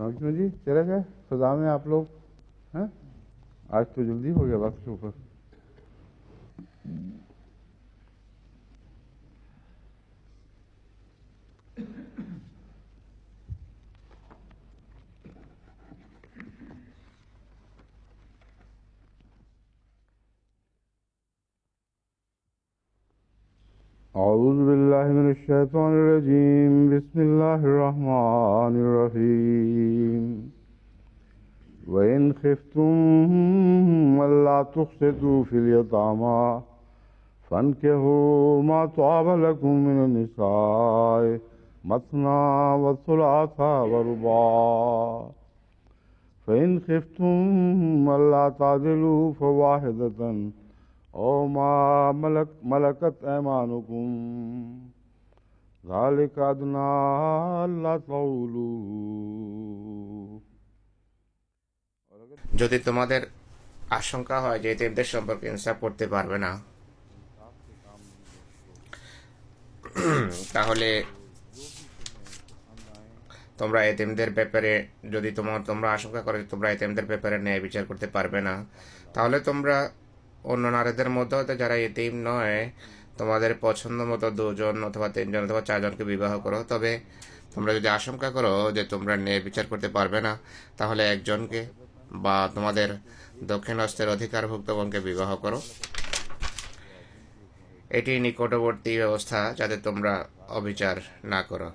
नौजनू जी चले गए सजा में आप लोग हैं आज तो जल्दी हो गया वक्त के ऊपर أعوذ بالله من الشيطان الرجيم بسم الله الرحمن الرحيم وإن خفتم ألا تفسدوا في اليتامى فانكحوا ما طاب لكم من النساء مثنى والثلاث والرباع فإن خفتم ألا تعدلوا فواحدة او ما ملک ملکت ایمانکم যদি তোমাদের আশঙ্কা হয় যে দেবদের সম্পর্কে ইনসাফ করতে পারবে না তাহলে তোমরা এতেমদের ব্যাপারে যদি তোমার তোমরা আশঙ্কা করে তোমরা এতেমদের ব্যাপারে ন্যায় বিচার করতে পারবে না তাহলে তোমরা অন্য নারীদের মধ্যে যারা এতিম নয় তোমাদের পছন্দ মতো দুজন অথবা তিনজন অথবা চারজনকে বিবাহ করো তবে তোমরা যদি আশঙ্কা করো যে তোমরা নিয়ে বিচার করতে পারবে না তাহলে একজনকে বা তোমাদের দক্ষিণ হস্তের অধিকারভুক্ত বিবাহ করো এটি নিকটবর্তী ব্যবস্থা যাতে তোমরা অবিচার না করো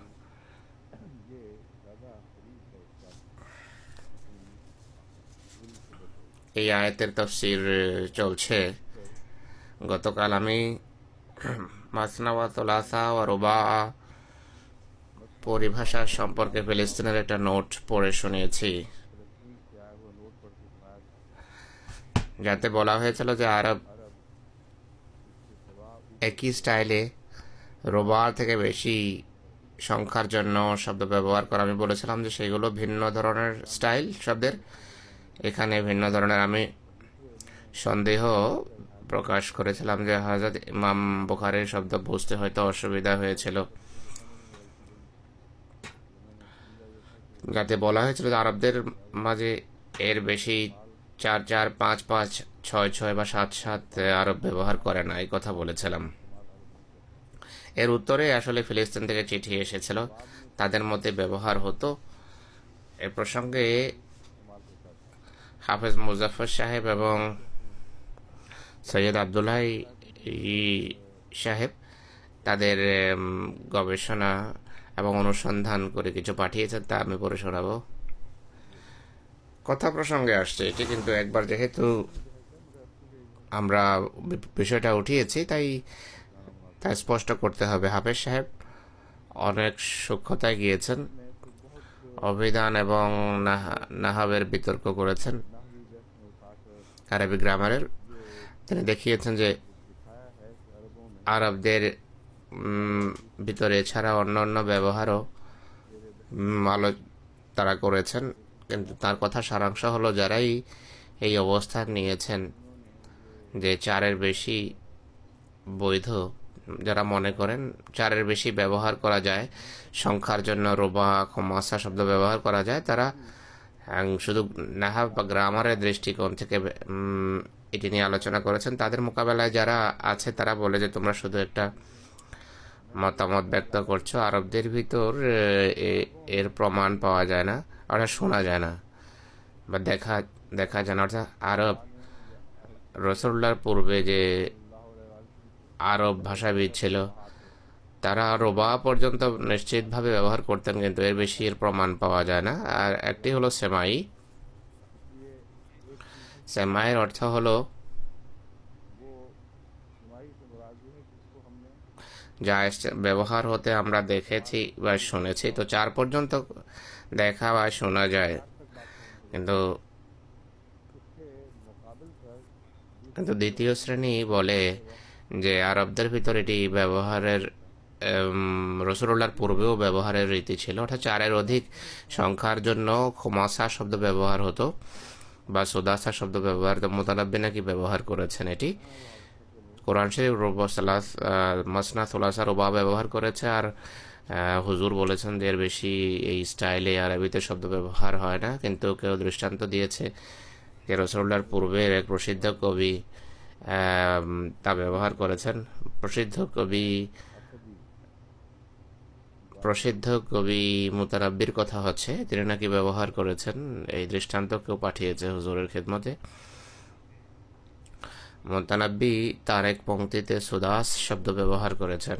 এই আয়াতের তফসির চলছে গতকাল আমি মাসনাওয়া তোলাসা ও রোবা পরিভাষা সম্পর্কে ফিলিস্তিনের একটা নোট পড়ে শুনিয়েছি যাতে বলা হয়েছিল যে আরব একই স্টাইলে রোবা থেকে বেশি সংখ্যার জন্য শব্দ ব্যবহার করা আমি বলেছিলাম যে সেগুলো ভিন্ন ধরনের স্টাইল শব্দের এখানে ভিন্ন ধরনের আমি সন্দেহ প্রকাশ করেছিলাম যে হাজার ইমাম বোখারের শব্দ বুঝতে হয়তো অসুবিধা হয়েছিল যাতে বলা হয়েছিল যে আরবদের মাঝে এর বেশি চার চার পাঁচ পাঁচ ছয় ছয় বা সাত সাত আরব ব্যবহার করে না এই কথা বলেছিলাম এর উত্তরে আসলে ফিলিস্তিন থেকে চিঠি এসেছিল তাদের মধ্যে ব্যবহার হতো এ প্রসঙ্গে হাফেজ মুজাফর সাহেব এবং সৈয়দ আবদুল্লাহ সাহেব তাদের গবেষণা এবং অনুসন্ধান করে কিছু পাঠিয়েছেন তা আমি পড়ে শোনাব কথা প্রসঙ্গে আসছে এটি কিন্তু একবার যেহেতু আমরা বিষয়টা উঠিয়েছি তাই তা স্পষ্ট করতে হবে হাফেজ সাহেব অনেক সূক্ষ্মতায় গিয়েছেন অভিধান এবং নাহাবের বিতর্ক করেছেন আরবি গ্রামারের তিনি দেখিয়েছেন যে আরবদের ভিতরে ছাড়া অন্য অন্য ব্যবহারও আলো তারা করেছেন কিন্তু তার কথা সারাংশ হলো যারাই এই অবস্থান নিয়েছেন যে চারের বেশি বৈধ যারা মনে করেন চারের বেশি ব্যবহার করা যায় সংখ্যার জন্য রোবা খমাসা শব্দ ব্যবহার করা যায় তারা হ্যাঁ, শুধু নাহাব বা গ্রামারের দৃষ্টিকোণ থেকে এটি নিয়ে আলোচনা করেছেন তাদের মোকাবেলায় যারা আছে তারা বলে যে তোমরা শুধু একটা মতামত ব্যক্ত করছো আরবদের ভিতর এর প্রমাণ পাওয়া যায় না অর্থাৎ শোনা যায় না বা দেখা দেখা যায় না অর্থাৎ আরব রসুল্লার পূর্বে যে আরব ভাষাবিদ ছিল তারা রোবা পর্যন্ত নিশ্চিতভাবে ব্যবহার করতেন কিন্তু এর বেশি এর প্রমাণ পাওয়া যায় না আর একটি হলো সেমাই সেমাইয়ের অর্থ হলো যা ব্যবহার হতে আমরা দেখেছি বা শুনেছি তো চার পর্যন্ত দেখা বা শোনা যায় কিন্তু কিন্তু দ্বিতীয় শ্রেণী বলে যে আরবদের ভিতরে এটি ব্যবহারের রসুল্লাহর পূর্বেও ব্যবহারের রীতি ছিল অর্থাৎ চারের অধিক সংখ্যার জন্য খোমাসা শব্দ ব্যবহার হতো বা সোদাসা শব্দ ব্যবহার মোতালাব্বি নাকি ব্যবহার করেছেন এটি কোরআন শরীফ রোবাস মাসনা সোলাসা রোবা ব্যবহার করেছে আর হুজুর বলেছেন যে এর বেশি এই স্টাইলে আরবিতে শব্দ ব্যবহার হয় না কিন্তু কেউ দৃষ্টান্ত দিয়েছে যে রসগোল্লার পূর্বের এক প্রসিদ্ধ কবি তা ব্যবহার করেছেন প্রসিদ্ধ কবি প্রসিদ্ধ কবি মুতারাব্বির কথা হচ্ছে তিনি নাকি ব্যবহার করেছেন এই দৃষ্টান্তকেও পাঠিয়েছে হুজুরের খেদমতে মোতানাব্বি তার এক পংক্তিতে সুদাস শব্দ ব্যবহার করেছেন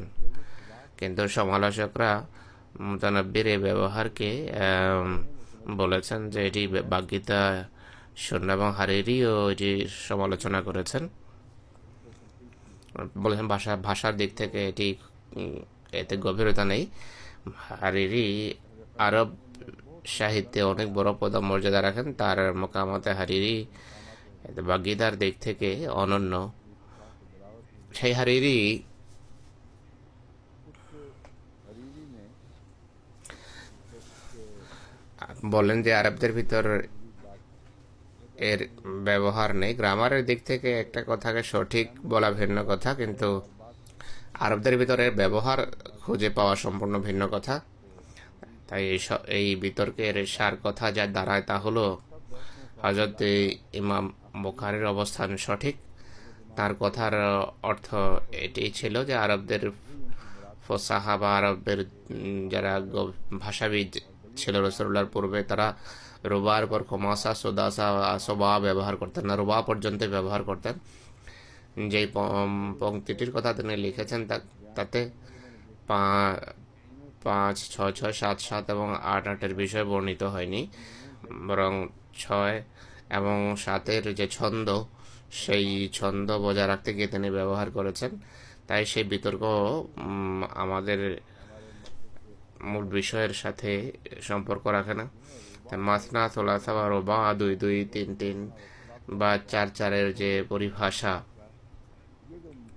কিন্তু সমালোচকরা মোতানাব্বির এই ব্যবহারকে বলেছেন যে এটি বাগ্যিতা শূন্য এবং হারেরিও এটি সমালোচনা করেছেন বলেছেন ভাষা ভাষার দিক থেকে এটি এতে গভীরতা নেই হারিরি আরব সাহিত্যে অনেক বড় পদ মর্যাদা রাখেন তার মোকামতে হারিরি বাগিদার দিক থেকে অনন্য সেই হারিরি বলেন যে আরবদের ভিতর এর ব্যবহার নেই গ্রামারের দিক থেকে একটা কথাকে সঠিক বলা ভিন্ন কথা কিন্তু আরবদের ভিতরে ব্যবহার খুঁজে পাওয়া সম্পূর্ণ ভিন্ন কথা তাই এই এই বিতর্কের সার কথা যা দাঁড়ায় তা হলো হজরত ইমাম বোখারের অবস্থান সঠিক তার কথার অর্থ এটি ছিল যে আরবদের ফোসাহা বা আরবদের যারা ভাষাবিদ ছিল রসরুল্লার পূর্বে তারা রোবার পর ক্ষমাসা সোদাসা সোবা ব্যবহার করতেন না রোবা পর্যন্ত ব্যবহার করতেন যেই পঙ্ক্তিটির কথা তিনি লিখেছেন তাতে পাঁচ ছয় ছয় সাত সাত এবং আট আটের বিষয় বর্ণিত হয়নি বরং ছয় এবং সাতের যে ছন্দ সেই ছন্দ বজায় রাখতে গিয়ে তিনি ব্যবহার করেছেন তাই সেই বিতর্ক আমাদের মূল বিষয়ের সাথে সম্পর্ক রাখে না তাই মাসনা সোলাসা বা রোবা দুই দুই তিন তিন বা চার চারের যে পরিভাষা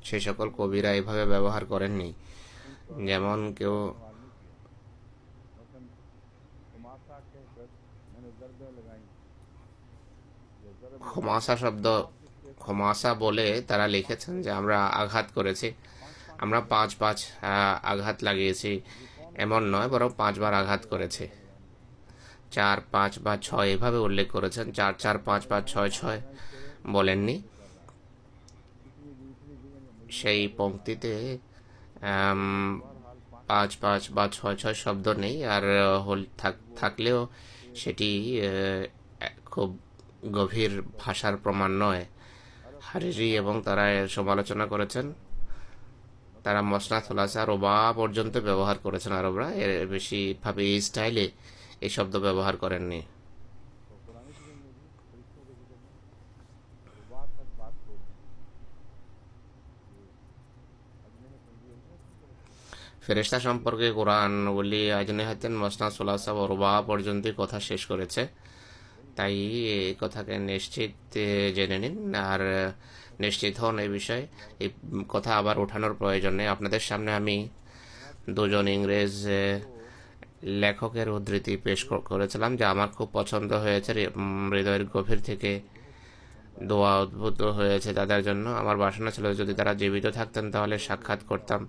সে সকল কবিরা এভাবে ব্যবহার করেননি যেমন কেউ খমাসা শব্দ খমাসা বলে তারা লিখেছেন যে আমরা আঘাত করেছি আমরা পাঁচ পাঁচ আঘাত লাগিয়েছি এমন নয় বরং পাঁচবার আঘাত করেছে চার পাঁচ বা ছয় এভাবে উল্লেখ করেছেন চার চার পাঁচ পাঁচ ছয় ছয় বলেননি সেই পংক্তিতে পাঁচ পাঁচ বা ছয় ছয় শব্দ নেই আর হোল থাকলেও সেটি খুব গভীর ভাষার প্রমাণ নয় হারিরি এবং তারা এর সমালোচনা করেছেন তারা মসনা থলাসা রোবা পর্যন্ত ব্যবহার করেছেন আরবরা এর বেশিভাবে এই স্টাইলে এই শব্দ ব্যবহার করেননি ফেরেস্তা সম্পর্কে কোরআন বলি হাতেন মসনা সোলাসা ও রুবা পর্যন্ত কথা শেষ করেছে তাই এই কথাকে নিশ্চিত জেনে নিন আর নিশ্চিত হন এই বিষয়ে এই কথা আবার ওঠানোর প্রয়োজনে আপনাদের সামনে আমি দুজন ইংরেজ লেখকের উদ্ধৃতি পেশ করেছিলাম যা আমার খুব পছন্দ হয়েছে হৃদয়ের গভীর থেকে দোয়া উদ্ভূত হয়েছে তাদের জন্য আমার বাসনা ছিল যদি তারা জীবিত থাকতেন তাহলে সাক্ষাৎ করতাম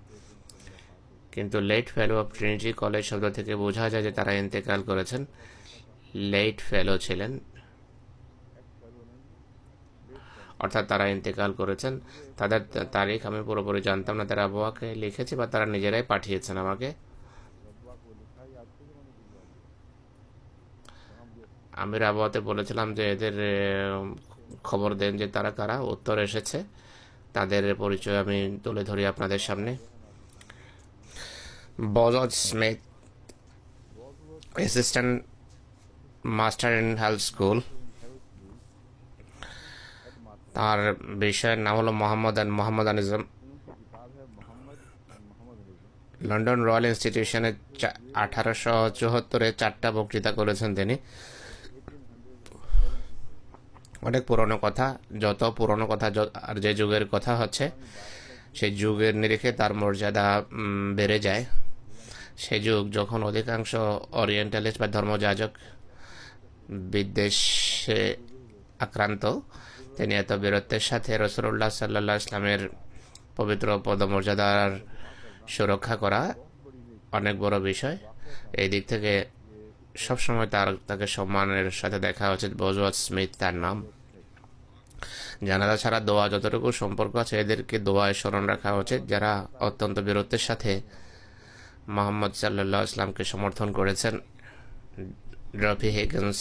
কিন্তু late fellow of Trinity College শব্দ থেকে বোঝা যায় যে তারা ইন্তেকাল করেছেন লেট ফেলো ছিলেন অর্থাৎ তারা ইন্তেকাল করেছেন তাদের তারিখ আমি পুরোপুরি জানতাম না তারা আবহাওয়াকে লিখেছে বা তারা নিজেরাই পাঠিয়েছেন আমাকে আমি আবহাওয়াতে বলেছিলাম যে এদের খবর দেন যে তারা কারা উত্তর এসেছে তাদের পরিচয় আমি তুলে ধরি আপনাদের সামনে Bozod Smith, assistant master in health school তার বিষয়ের নাম হলো Mohammed and Mohammedanism London royal ইনস্টিটিউশনে আঠারোশো চুয়াত্তরে চারটা বক্তৃতা করেছেন তিনি অনেক পুরনো কথা যত পুরনো কথা আর যে যুগের কথা হচ্ছে সেই যুগের নিরিখে তার মর্যাদা বেড়ে যায় সে যুগ যখন অধিকাংশ অরিয়েন্টালিস্ট বা ধর্মযাজক বিদ্বেষে আক্রান্ত তিনি এত বীরত্বের সাথে রসুল্লাহ সাল্লা ইসলামের পবিত্র পদমর্যাদার সুরক্ষা করা অনেক বড় বিষয় এই দিক থেকে সবসময় তার তাকে সম্মানের সাথে দেখা উচিত বজওয়াত স্মিথ তার নাম জানাজা ছাড়া দোয়া যতটুকু সম্পর্ক আছে এদেরকে দোয়ায় স্মরণ রাখা উচিত যারা অত্যন্ত বীরত্বের সাথে মোহাম্মদ সাল্লাহ ইসলামকে সমর্থন করেছেন ড্রফি হেগেন্স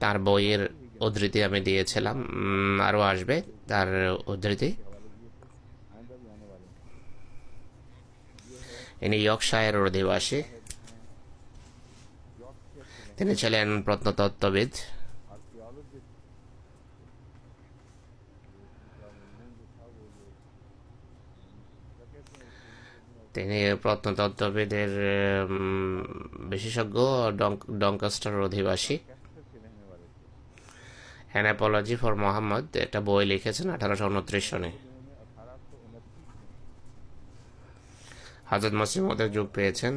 তার বইয়ের উদ্ধৃতি আমি দিয়েছিলাম আরও আসবে তার উদ্ধৃতি ইনি ইয়র্কশায়ার অধিবাসী তিনি ছিলেন প্রত্নতত্ত্ববিদ তিনি প্রত্নতত্ত্ববিদের বিশেষজ্ঞ ডঙ্কাস্টার অধিবাসী অ্যানাপোলজি ফর মোহাম্মদ একটা বই লিখেছেন আঠারোশো উনত্রিশ সনে হাজরত মসিমদের যোগ পেয়েছেন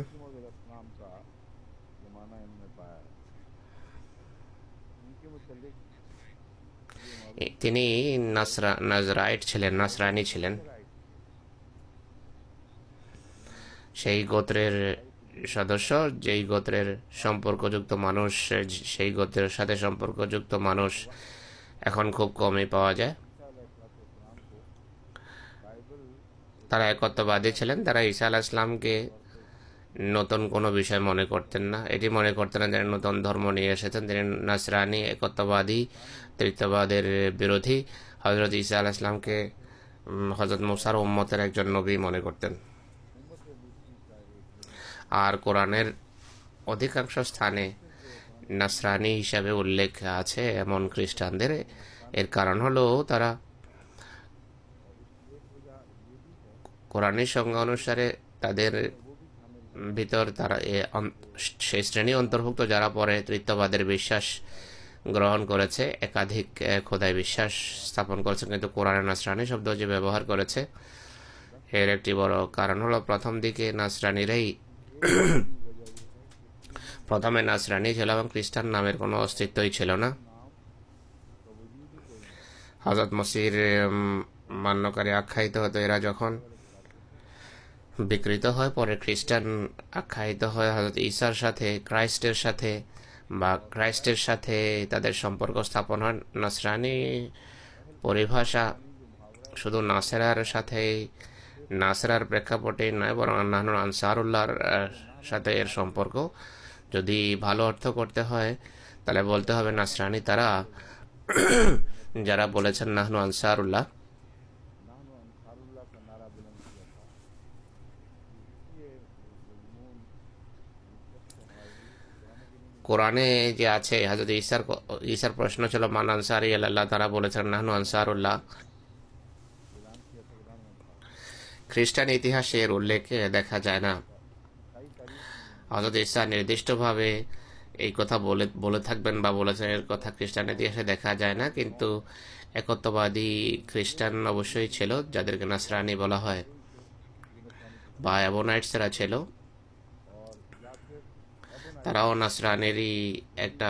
তিনি নাসরা নাজরাইট ছিলেন নাসরানি ছিলেন সেই গোত্রের সদস্য যেই গোত্রের সম্পর্কযুক্ত মানুষ সেই গোত্রের সাথে সম্পর্কযুক্ত মানুষ এখন খুব কমই পাওয়া যায় তারা একত্ববাদী ছিলেন তারা ঈসা আলাহ ইসলামকে নতুন কোনো বিষয় মনে করতেন না এটি মনে করতেন না তিনি নতুন ধর্ম নিয়ে এসেছেন তিনি নাসরানি একত্ববাদী তৃতীয়বাদের বিরোধী হজরত ঈসা আলাহ ইসলামকে হজরত মুসার উম্মতের একজন নবী মনে করতেন আর কোরআনের অধিকাংশ স্থানে নাসরানি হিসাবে উল্লেখ আছে এমন খ্রিস্টানদের এর কারণ হলো তারা কোরআনের সংজ্ঞা অনুসারে তাদের ভিতর তারা সেই শ্রেণী অন্তর্ভুক্ত যারা পরে তৃতীয়বাদের বিশ্বাস গ্রহণ করেছে একাধিক খোদায় বিশ্বাস স্থাপন করেছে কিন্তু কোরআনে নাসরানি শব্দ যে ব্যবহার করেছে এর একটি বড় কারণ হলো প্রথম দিকে নাসরানিরাই প্রথমে নাসরানি ছিল এবং খ্রিস্টান নামের কোনো অস্তিত্বই ছিল না হজরত মসির মান্যকারী আখ্যায়িত হতো এরা যখন বিকৃত হয় পরে খ্রিস্টান আখ্যায়িত হয় হজরত ঈশার সাথে ক্রাইস্টের সাথে বা ক্রাইস্টের সাথে তাদের সম্পর্ক স্থাপন হয় নাসরানি পরিভাষা শুধু নাসেরার সাথেই নাসরার প্রেক্ষাপটে নয় বরং আনসার আনসারুল্লাহর সাথে এর সম্পর্ক যদি ভালো অর্থ করতে হয় তাহলে বলতে হবে নাসরানি তারা যারা বলেছেন নাহনু আনসারুল্লাহ কোরআনে যে আছে হাজরত ঈশার ঈশার প্রশ্ন ছিল মান আনসারি আল্লাহ তারা বলেছেন নাহনু আনসারুল্লাহ খ্রিস্টান ইতিহাসে এর উল্লেখ দেখা যায় না হজরত ইসা নির্দিষ্টভাবে এই কথা বলে বলে থাকবেন বা বলেছেন এর কথা খ্রিস্টান ইতিহাসে দেখা যায় না কিন্তু একত্ববাদী খ্রিস্টান অবশ্যই ছিল যাদেরকে নাসরানি বলা হয় বা অ্যাবোনাইটসরা ছিল তারাও নাসরানেরই একটা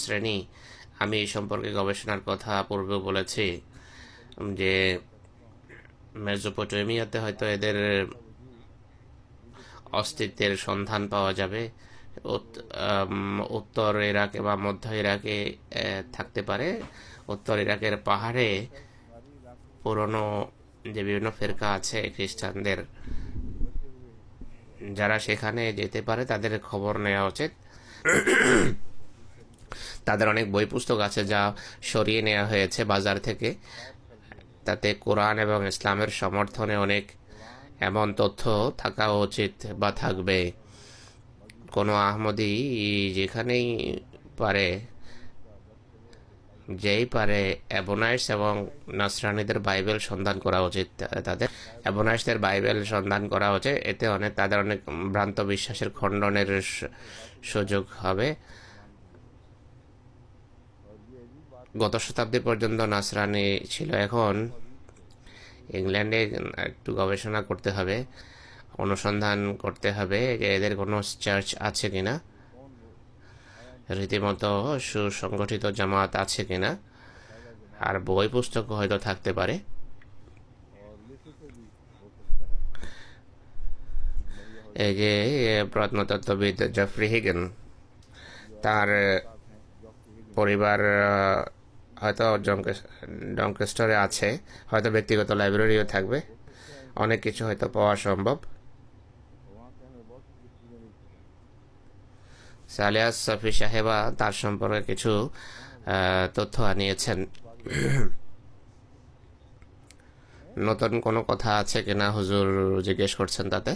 শ্রেণী আমি এই সম্পর্কে গবেষণার কথা পূর্বে বলেছি যে মেজোপটেমিয়াতে হয়তো এদের অস্তিত্বের সন্ধান পাওয়া যাবে উত্তর ইরাকে বা মধ্য ইরাকে থাকতে পারে উত্তর ইরাকের পাহাড়ে পুরনো যে বিভিন্ন ফেরকা আছে খ্রিস্টানদের যারা সেখানে যেতে পারে তাদের খবর নেওয়া উচিত তাদের অনেক বই পুস্তক আছে যা সরিয়ে নেওয়া হয়েছে বাজার থেকে তাতে কোরআন এবং ইসলামের সমর্থনে অনেক এমন তথ্য থাকা উচিত বা থাকবে কোনো আহমদি যেখানেই পারে যেই পারে অ্যাবোনাইস এবং নাসরানিদের বাইবেল সন্ধান করা উচিত তাদের অ্যাবোনাইসদের বাইবেল সন্ধান করা উচিত এতে অনেক তাদের অনেক ভ্রান্ত বিশ্বাসের খণ্ডনের সুযোগ হবে গত শতাব্দী পর্যন্ত নাসরানি ছিল এখন ইংল্যান্ডে একটু গবেষণা করতে হবে অনুসন্ধান করতে হবে যে এদের কোনো চার্চ আছে কি না রীতিমতো সুসংগঠিত জামাত আছে কি না আর বই পুস্তক হয়তো থাকতে পারে এই যে প্রত্নতত্ত্ববিদ জফরি হিগেন তার পরিবার হয়তো ডংকেস্টরে আছে হয়তো ব্যক্তিগত লাইব্রেরিও থাকবে অনেক কিছু হয়তো পাওয়া সম্ভব সালিয়াস সফি সাহেবা তার সম্পর্কে কিছু তথ্য আনিয়েছেন নতুন কোনো কথা আছে কিনা হুজুর জিজ্ঞেস করছেন তাতে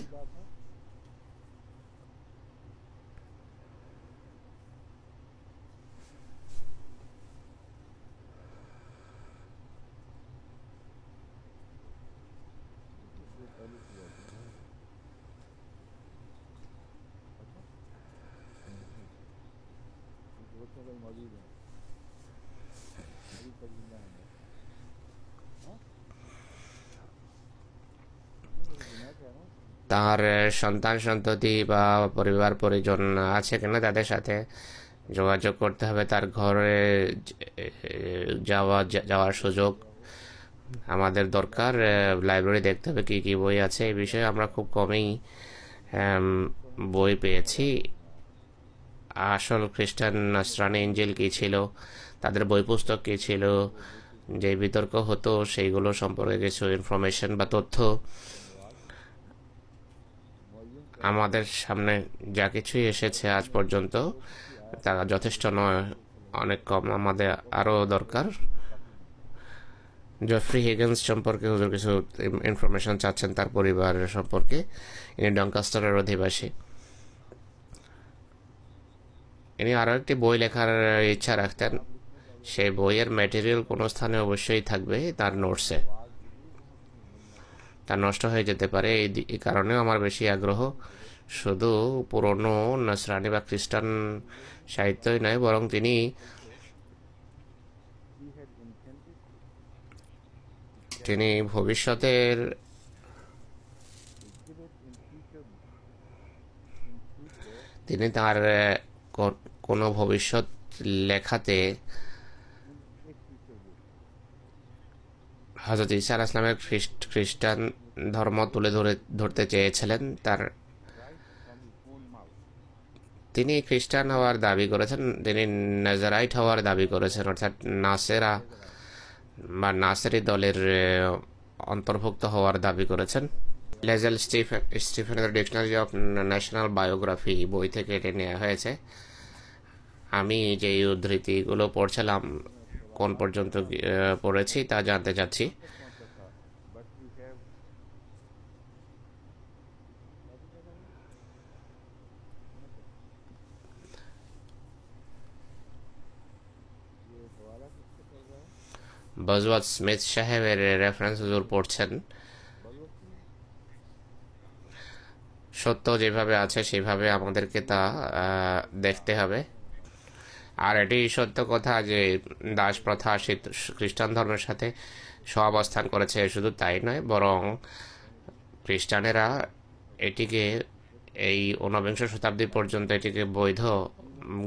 তার সন্তান সন্ততি বা পরিবার পরিজন আছে কিনা তাদের সাথে যোগাযোগ করতে হবে তার ঘরে যাওয়া যাওয়ার সুযোগ আমাদের দরকার লাইব্রেরি দেখতে হবে কী কী বই আছে এই বিষয়ে আমরা খুব কমই বই পেয়েছি আসল খ্রিস্টান নাসরান এঞ্জেল কী ছিল তাদের বই পুস্তক কী ছিল যে বিতর্ক হতো সেইগুলো সম্পর্কে কিছু ইনফরমেশন বা তথ্য আমাদের সামনে যা কিছুই এসেছে আজ পর্যন্ত তা যথেষ্ট নয় অনেক কম আমাদের আরও দরকার জফরি হেগেন্স সম্পর্কে হুজুর কিছু ইনফরমেশন চাচ্ছেন তার পরিবারের সম্পর্কে ইনি ডঙ্কাস্টারের অধিবাসী ইনি আরও একটি বই লেখার ইচ্ছা রাখতেন সেই বইয়ের ম্যাটেরিয়াল কোনো স্থানে অবশ্যই থাকবে তার নোটসে তা নষ্ট হয়ে যেতে পারে এই কারণেও আমার বেশি আগ্রহ শুধু পুরনো নসরানি বা খ্রিস্টান সাহিত্যই নয় বরং তিনি তিনি ভবিষ্যতের তিনি তার কোনো ভবিষ্যৎ লেখাতে হজরত ঈসা আসলামের খ্রিস্টান ধর্ম তুলে ধরে ধরতে চেয়েছিলেন তার তিনি খ্রিস্টান হওয়ার দাবি করেছেন তিনি নেজারাইট হওয়ার দাবি করেছেন অর্থাৎ নাসেরা বা নাসেরি দলের অন্তর্ভুক্ত হওয়ার দাবি করেছেন Leslie Stephen Stephen Dictionary of National Biography বই থেকে এটা নেওয়া হয়েছে আমি যে উদ্ধৃতিগুলো পড়ছিলাম কোন পর্যন্ত পড়েছি তা জানতে চাচ্ছি বজওয়াত স্মিথ সাহেবের রেফারেন্স হুজুর পড়ছেন সত্য যেভাবে আছে সেভাবে আমাদেরকে তা দেখতে হবে আর এটি সত্য কথা যে দাস প্রথা খ্রিস্টান ধর্মের সাথে সহাবস্থান করেছে শুধু তাই নয় বরং খ্রিস্টানেরা এটিকে এই ঊনবিংশ শতাব্দী পর্যন্ত এটিকে বৈধ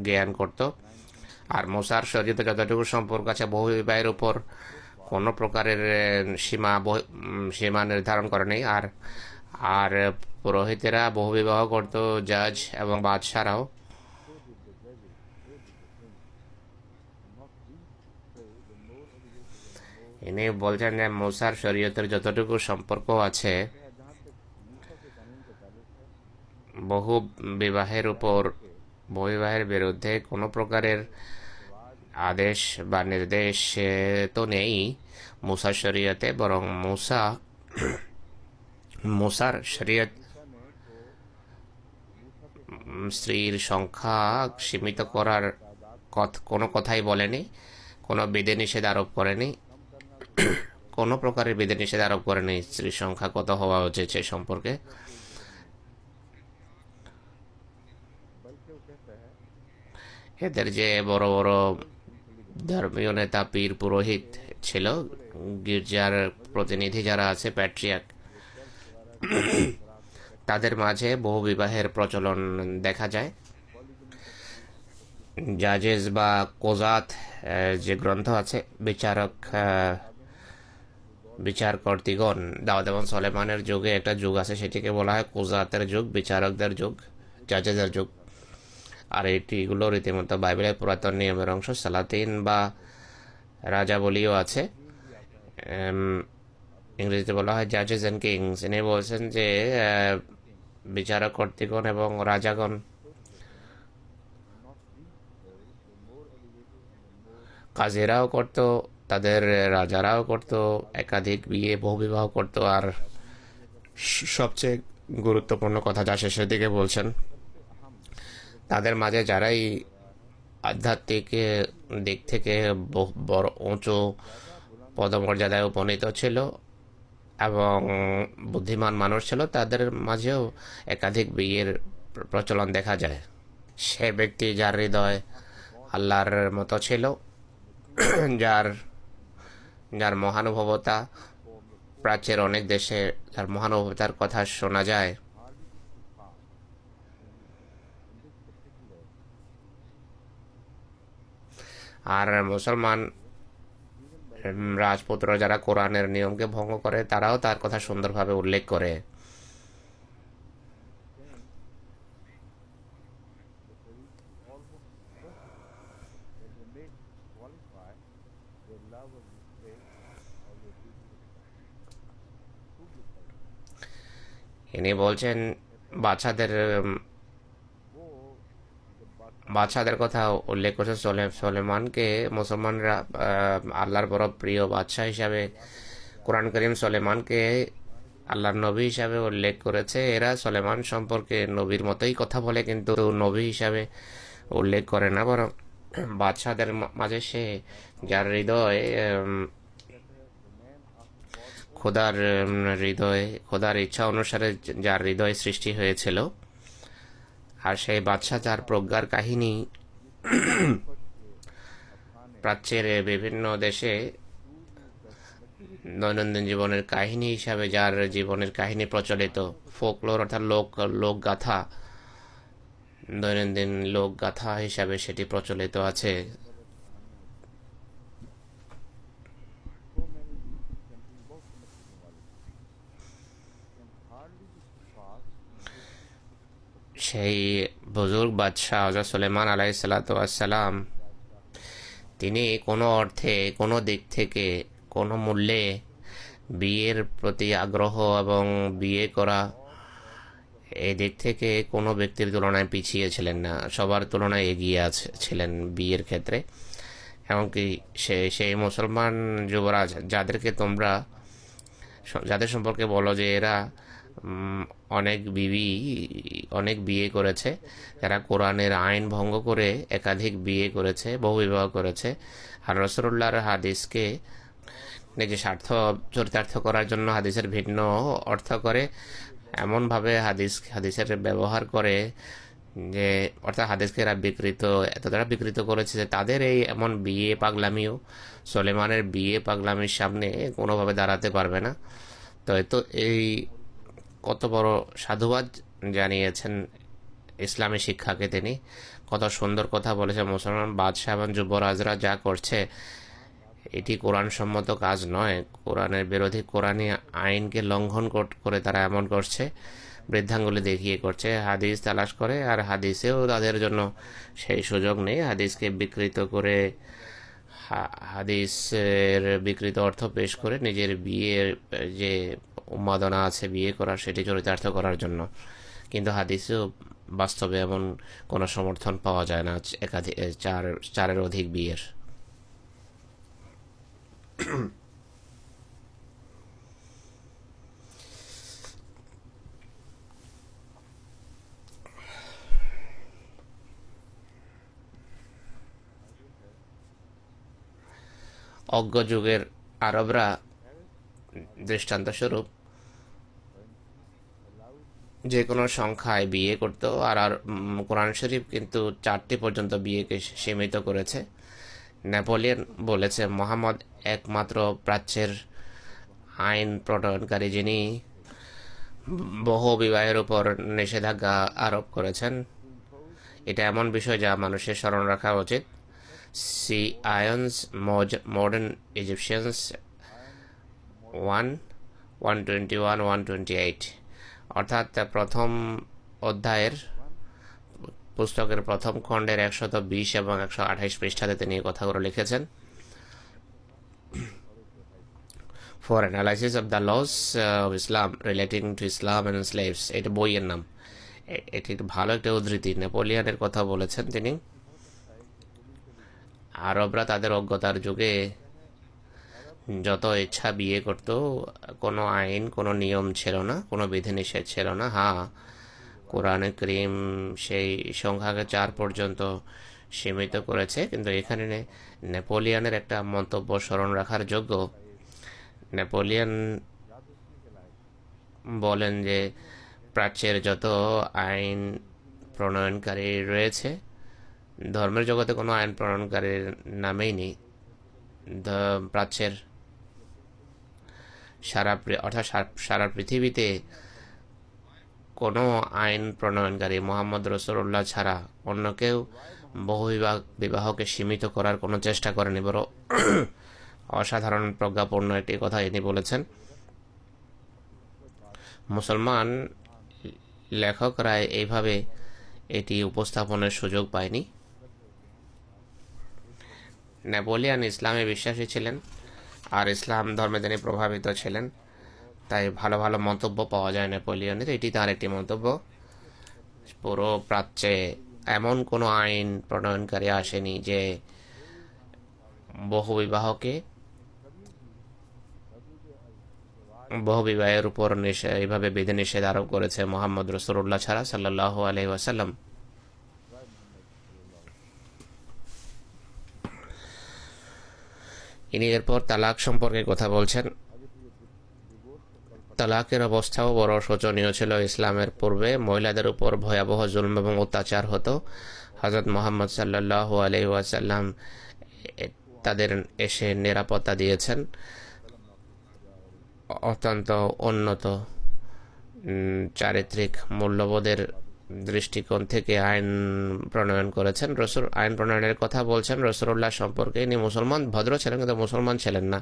জ্ঞান করত আর মোসার শরীয়তে যতটুকু সম্পর্ক আছে বহু বিবাহের উপর কোনো প্রকারের সীমা সীমা নির্ধারণ করেনি আর আর পুরোহিতেরা বহু বিবাহ করত জাজ এবং বাদশাহরাও ইনি বলছেন যে মৌসার শরীয়তের যতটুকু সম্পর্ক আছে বহু বিবাহের উপর বহুবিবাহের বিরুদ্ধে কোনো প্রকারের আদেশ বা নির্দেশ তো নেই মুসা শরীয়তে বরং মুসা মুসার শরীয়ত স্ত্রীর সংখ্যা সীমিত করার কোনো কথাই বলেনি কোনো বিধিনিষেধ আরোপ করেনি কোনো প্রকারের বিধিনিষেধ আরোপ করেনি স্ত্রী সংখ্যা কত হওয়া উচিত সে সম্পর্কে এদের যে বড় বড় ধর্মীয় নেতা পীর পুরোহিত ছিল গির্জার প্রতিনিধি যারা আছে প্যাট্রিয়াক তাদের মাঝে বহু বিবাহের প্রচলন দেখা যায় জাজেস বা কোজাত যে গ্রন্থ আছে বিচারক বিচারকর্তিগণ দাউদ এবং সলেমানের যুগে একটা যুগ আছে সেটিকে বলা হয় কুজাতের যুগ বিচারকদের যুগ জাজেদের যুগ আর এটিগুলো রীতিমতো বাইবেলের পুরাতন নিয়মের অংশ সালাতিন বা রাজা বলিও আছে ইংরেজিতে বলা হয় জাজেস অ্যান্ড কিংস ইনি বলছেন যে বিচারক কর্তৃগণ এবং রাজাগণ কাজেরাও করতো তাদের রাজারাও করত একাধিক বিয়ে বহুবিবাহ করত আর সবচেয়ে গুরুত্বপূর্ণ কথা যা শেষের দিকে বলছেন তাদের মাঝে যারাই আধ্যাত্মিক দিক থেকে বড় উঁচু পদমর্যাদায় উপনীত ছিল এবং বুদ্ধিমান মানুষ ছিল তাদের মাঝেও একাধিক বিয়ের প্রচলন দেখা যায় সে ব্যক্তি যার হৃদয় আল্লাহর মতো ছিল যার যার মহানুভবতা প্রাচ্যের অনেক দেশে যার মহানুভবতার কথা শোনা যায় আর মুসলমান রাজপুত্র যারা কোরআনের নিয়মকে ভঙ্গ করে তারাও তার কথা সুন্দরভাবে উল্লেখ করে ইনি বলছেন বাচ্চাদের বাচ্চাদের কথা উল্লেখ করছে সোলেমানকে মুসলমানরা আল্লাহর বড় প্রিয় বাচ্চা হিসাবে কোরআন করিম সোলেমানকে আল্লাহর নবী হিসাবে উল্লেখ করেছে এরা সোলেমান সম্পর্কে নবীর মতোই কথা বলে কিন্তু নবী হিসাবে উল্লেখ করে না বরং বাচ্চাদের মাঝে সে যার হৃদয় খোদার হৃদয় খোদার ইচ্ছা অনুসারে যার হৃদয় সৃষ্টি হয়েছিল আর সেই বাদশাহ যার প্রজ্ঞার কাহিনী প্রাচ্যের বিভিন্ন দেশে দৈনন্দিন জীবনের কাহিনী হিসাবে যার জীবনের কাহিনী প্রচলিত ফোকলোর অর্থাৎ লোক লোকগাথা দৈনন্দিন লোকগাথা হিসাবে সেটি প্রচলিত আছে সেই বুজুর্গ বাদশাহ হজরত সুলেমান আলাই সালাতাম তিনি কোনো অর্থে কোনো দিক থেকে কোনো মূল্যে বিয়ের প্রতি আগ্রহ এবং বিয়ে করা এই দিক থেকে কোনো ব্যক্তির তুলনায় পিছিয়ে ছিলেন না সবার তুলনায় এগিয়ে আছে ছিলেন বিয়ের ক্ষেত্রে এমনকি সে সেই মুসলমান যুবরাজ যাদেরকে তোমরা যাদের সম্পর্কে বলো যে এরা অনেক বিবি অনেক বিয়ে করেছে যারা কোরআনের আইন ভঙ্গ করে একাধিক বিয়ে করেছে বহুবিবাহ করেছে আর রসরুল্লাহর হাদিসকে নিজের স্বার্থ চরিতার্থ করার জন্য হাদিসের ভিন্ন অর্থ করে এমনভাবে হাদিস হাদিসের ব্যবহার করে যে অর্থাৎ হাদিসকে এরা বিকৃত এত তারা বিকৃত করেছে যে তাদের এই এমন বিয়ে পাগলামিও সলেমানের বিয়ে পাগলামির সামনে কোনোভাবে দাঁড়াতে পারবে না তো এই কত বড় সাধুবাদ জানিয়েছেন ইসলামী শিক্ষাকে তিনি কত সুন্দর কথা বলেছেন মুসলমান বাদশাহ এবং যুবরাজরা যা করছে এটি কোরআনসম্মত কাজ নয় কোরআনের বিরোধী কোরআনী আইনকে লঙ্ঘন করে তারা এমন করছে বৃদ্ধাঙ্গুলি দেখিয়ে করছে হাদিস তালাশ করে আর হাদিসেও তাদের জন্য সেই সুযোগ নেই হাদিসকে বিকৃত করে হাদিসের বিকৃত অর্থ পেশ করে নিজের বিয়ের যে উম্মাদনা আছে বিয়ে করা সেটি চরিতার্থ করার জন্য কিন্তু হাদিসেও বাস্তবে এমন কোনো সমর্থন পাওয়া যায় না একাধিক চার চারের অধিক বিয়ের অজ্ঞ যুগের আরবরা দৃষ্টান্তস্বরূপ যে কোনো সংখ্যায় বিয়ে করত আর আর কোরআন শরীফ কিন্তু চারটি পর্যন্ত বিয়েকে সীমিত করেছে নেপোলিয়ন বলেছে মোহাম্মদ একমাত্র প্রাচ্যের আইন প্রণয়নকারী যিনি বহু বিবাহের উপর নিষেধাজ্ঞা আরোপ করেছেন এটা এমন বিষয় যা মানুষের স্মরণ রাখা উচিত See Ions Modern Egyptians 1 121 128 অর্থাৎ প্রথম অধ্যায়ের পুস্তকের প্রথম খণ্ডের একশত বিশ এবং একশো আঠাইশ পৃষ্ঠাতে তিনি কথাগুলো লিখেছেন for analysis of the loss of Islam relating to Islam and slaves এটা বইয়ের নাম এটি ভালো একটা উদ্ধৃতি নেপোলিয়ানের কথা বলেছেন তিনি আরবরা তাদের অজ্ঞতার যুগে যত ইচ্ছা বিয়ে করত কোনো আইন কোনো নিয়ম ছিল না কোনো বিধিনিষেধ ছিল না হ্যাঁ কোরআনে ক্রিম সেই সংখ্যাকে চার পর্যন্ত সীমিত করেছে কিন্তু এখানে নেপোলিয়ানের একটা মন্তব্য স্মরণ রাখার যোগ্য নেপোলিয়ান বলেন যে প্রাচ্যের যত আইন প্রণয়নকারী রয়েছে ধর্মের জগতে কোনো আইন প্রণয়নকারীর নামেই নেই প্রাচ্যের সারা অর্থাৎ সারা পৃথিবীতে কোনো আইন প্রণয়নকারী মোহাম্মদ রসুল্লাহ ছাড়া অন্য কেউ বহু বিবাহ বিবাহকে সীমিত করার কোনো চেষ্টা করেনি বড় অসাধারণ প্রজ্ঞাপূর্ণ একটি কথা ইনি বলেছেন মুসলমান লেখকরা এইভাবে এটি উপস্থাপনের সুযোগ পায়নি নেপোলিয়ান ইসলামে বিশ্বাসী ছিলেন আর ইসলাম ধর্মে তিনি প্রভাবিত ছিলেন তাই ভালো ভালো মন্তব্য পাওয়া যায় নেপোলিয়নের এটি তার একটি মন্তব্য পুরো প্রাচ্যে এমন কোনো আইন প্রণয়নকারী আসেনি যে বহুবিবাহকে বহুবিবাহের উপর এইভাবে বিধিনিষেধ আরোপ করেছে মোহাম্মদ রসুল্লাহ ছাড়া সাল্লাহ আলহি ওয়াসাল্লাম ইনি এরপর তালাক সম্পর্কে কথা বলছেন তালাকের অবস্থাও বড় শোচনীয় ছিল ইসলামের পূর্বে মহিলাদের উপর ভয়াবহ জুলম এবং অত্যাচার হতো হজরত মোহাম্মদ সাল্লাহ আলহি তাদের এসে নিরাপত্তা দিয়েছেন অত্যন্ত উন্নত চারিত্রিক মূল্যবোধের দৃষ্টিকোণ থেকে আইন প্রণয়ন করেছেন রসুল আইন প্রণয়নের কথা বলছেন রসুল্লাহ সম্পর্কে ইনি মুসলমান ভদ্র ছিলেন কিন্তু মুসলমান ছিলেন না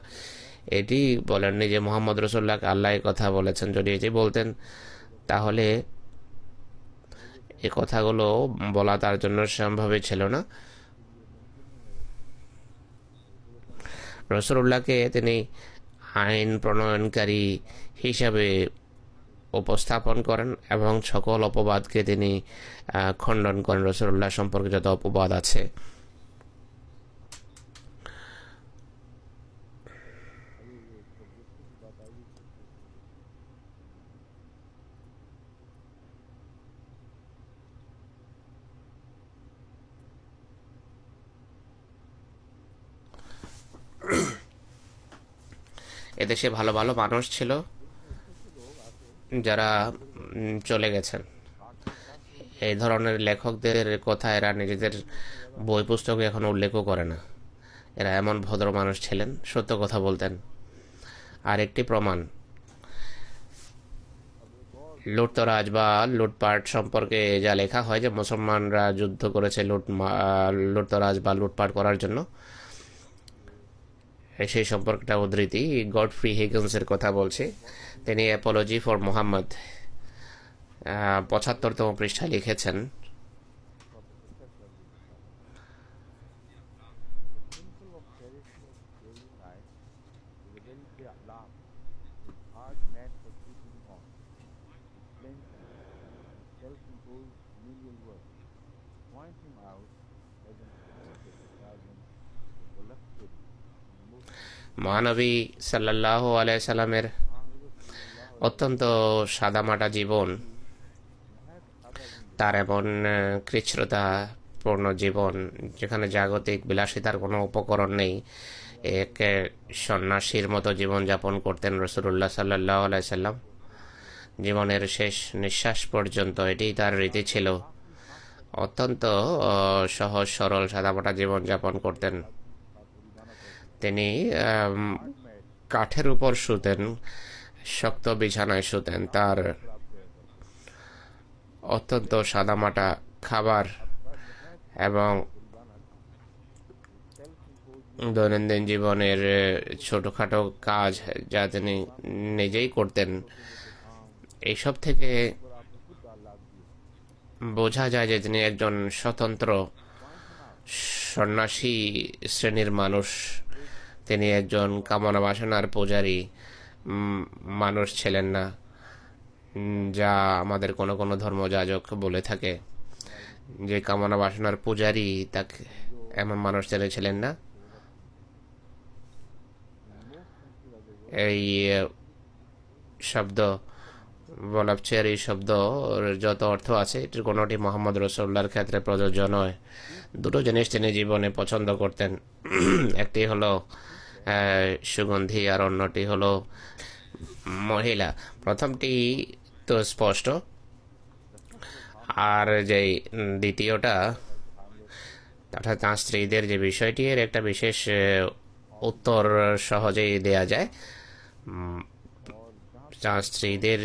এটি বলেননি যে মোহাম্মদ রসুল্লাহকে আল্লাহ কথা বলেছেন যদি এটি বলতেন তাহলে এ কথাগুলো বলা তার জন্য সম্ভবই ছিল না রসুল্লাহকে তিনি আইন প্রণয়নকারী হিসাবে উপস্থাপন করেন এবং সকল অপবাদকে তিনি খণ্ডন করেন রসুল্লাহ সম্পর্কে যত অপবাদ আছে এদেশে ভালো ভালো মানুষ ছিল যারা চলে গেছেন এই ধরনের লেখকদের কথা এরা নিজেদের বই পুস্তকে এখন উল্লেখও করে না এরা এমন ভদ্র মানুষ ছিলেন সত্য কথা বলতেন আর একটি প্রমাণ লুটতরাজ বা লুটপাট সম্পর্কে যা লেখা হয় যে মুসলমানরা যুদ্ধ করেছে লুট লুটতরাজ বা লুটপাট করার জন্য হ্যাঁ, সেই সম্পর্কটা উদ্ধৃতি গডফ্রি হেগেন্সের কথা বলছে তিনি অ্যাপোলজি ফর মোহাম্মদ পঁচাত্তরতম পৃষ্ঠায় লিখেছেন মহানবী সাল্লাহ আলাইসাল্লামের অত্যন্ত সাদামাটা জীবন তার এমন কৃচ্ছ্রতাপূর্ণ জীবন যেখানে জাগতিক বিলাসিতার কোনো উপকরণ নেই এক সন্ন্যাসীর মতো জীবনযাপন করতেন রসুল্লাহ সাল্লাহ আলাইসাল্লাম জীবনের শেষ নিঃশ্বাস পর্যন্ত এটি তার রীতি ছিল অত্যন্ত সহজ সরল সাদামাটা জীবনযাপন করতেন তিনি কাঠের উপর শুতেন শক্ত বিছানায় শুতেন তার অত্যন্ত সাদামাটা খাবার এবং দৈনন্দিন জীবনের ছোটোখাটো কাজ যা তিনি নিজেই করতেন এইসব থেকে বোঝা যায় যে তিনি একজন স্বতন্ত্র সন্ন্যাসী শ্রেণীর মানুষ তিনি একজন কামনা বাসনার পূজারী মানুষ ছিলেন না যা আমাদের কোনো কোনো ধর্মযাজক বলে থাকে যে কামনা বাসনার পূজারী তাকে এমন মানুষ তিনি ছিলেন না এই শব্দ বলাপচের এই শব্দ যত অর্থ আছে এটির কোনোটি মোহাম্মদ রসোল্লার ক্ষেত্রে প্রযোজ্য নয় দুটো জিনিস তিনি জীবনে পছন্দ করতেন একটি হলো সুগন্ধি আর অন্যটি হলো মহিলা প্রথমটি তো স্পষ্ট আর যে দ্বিতীয়টা অর্থাৎ তাঁর স্ত্রীদের যে বিষয়টি এর একটা বিশেষ উত্তর সহজেই দেয়া যায় তাঁর স্ত্রীদের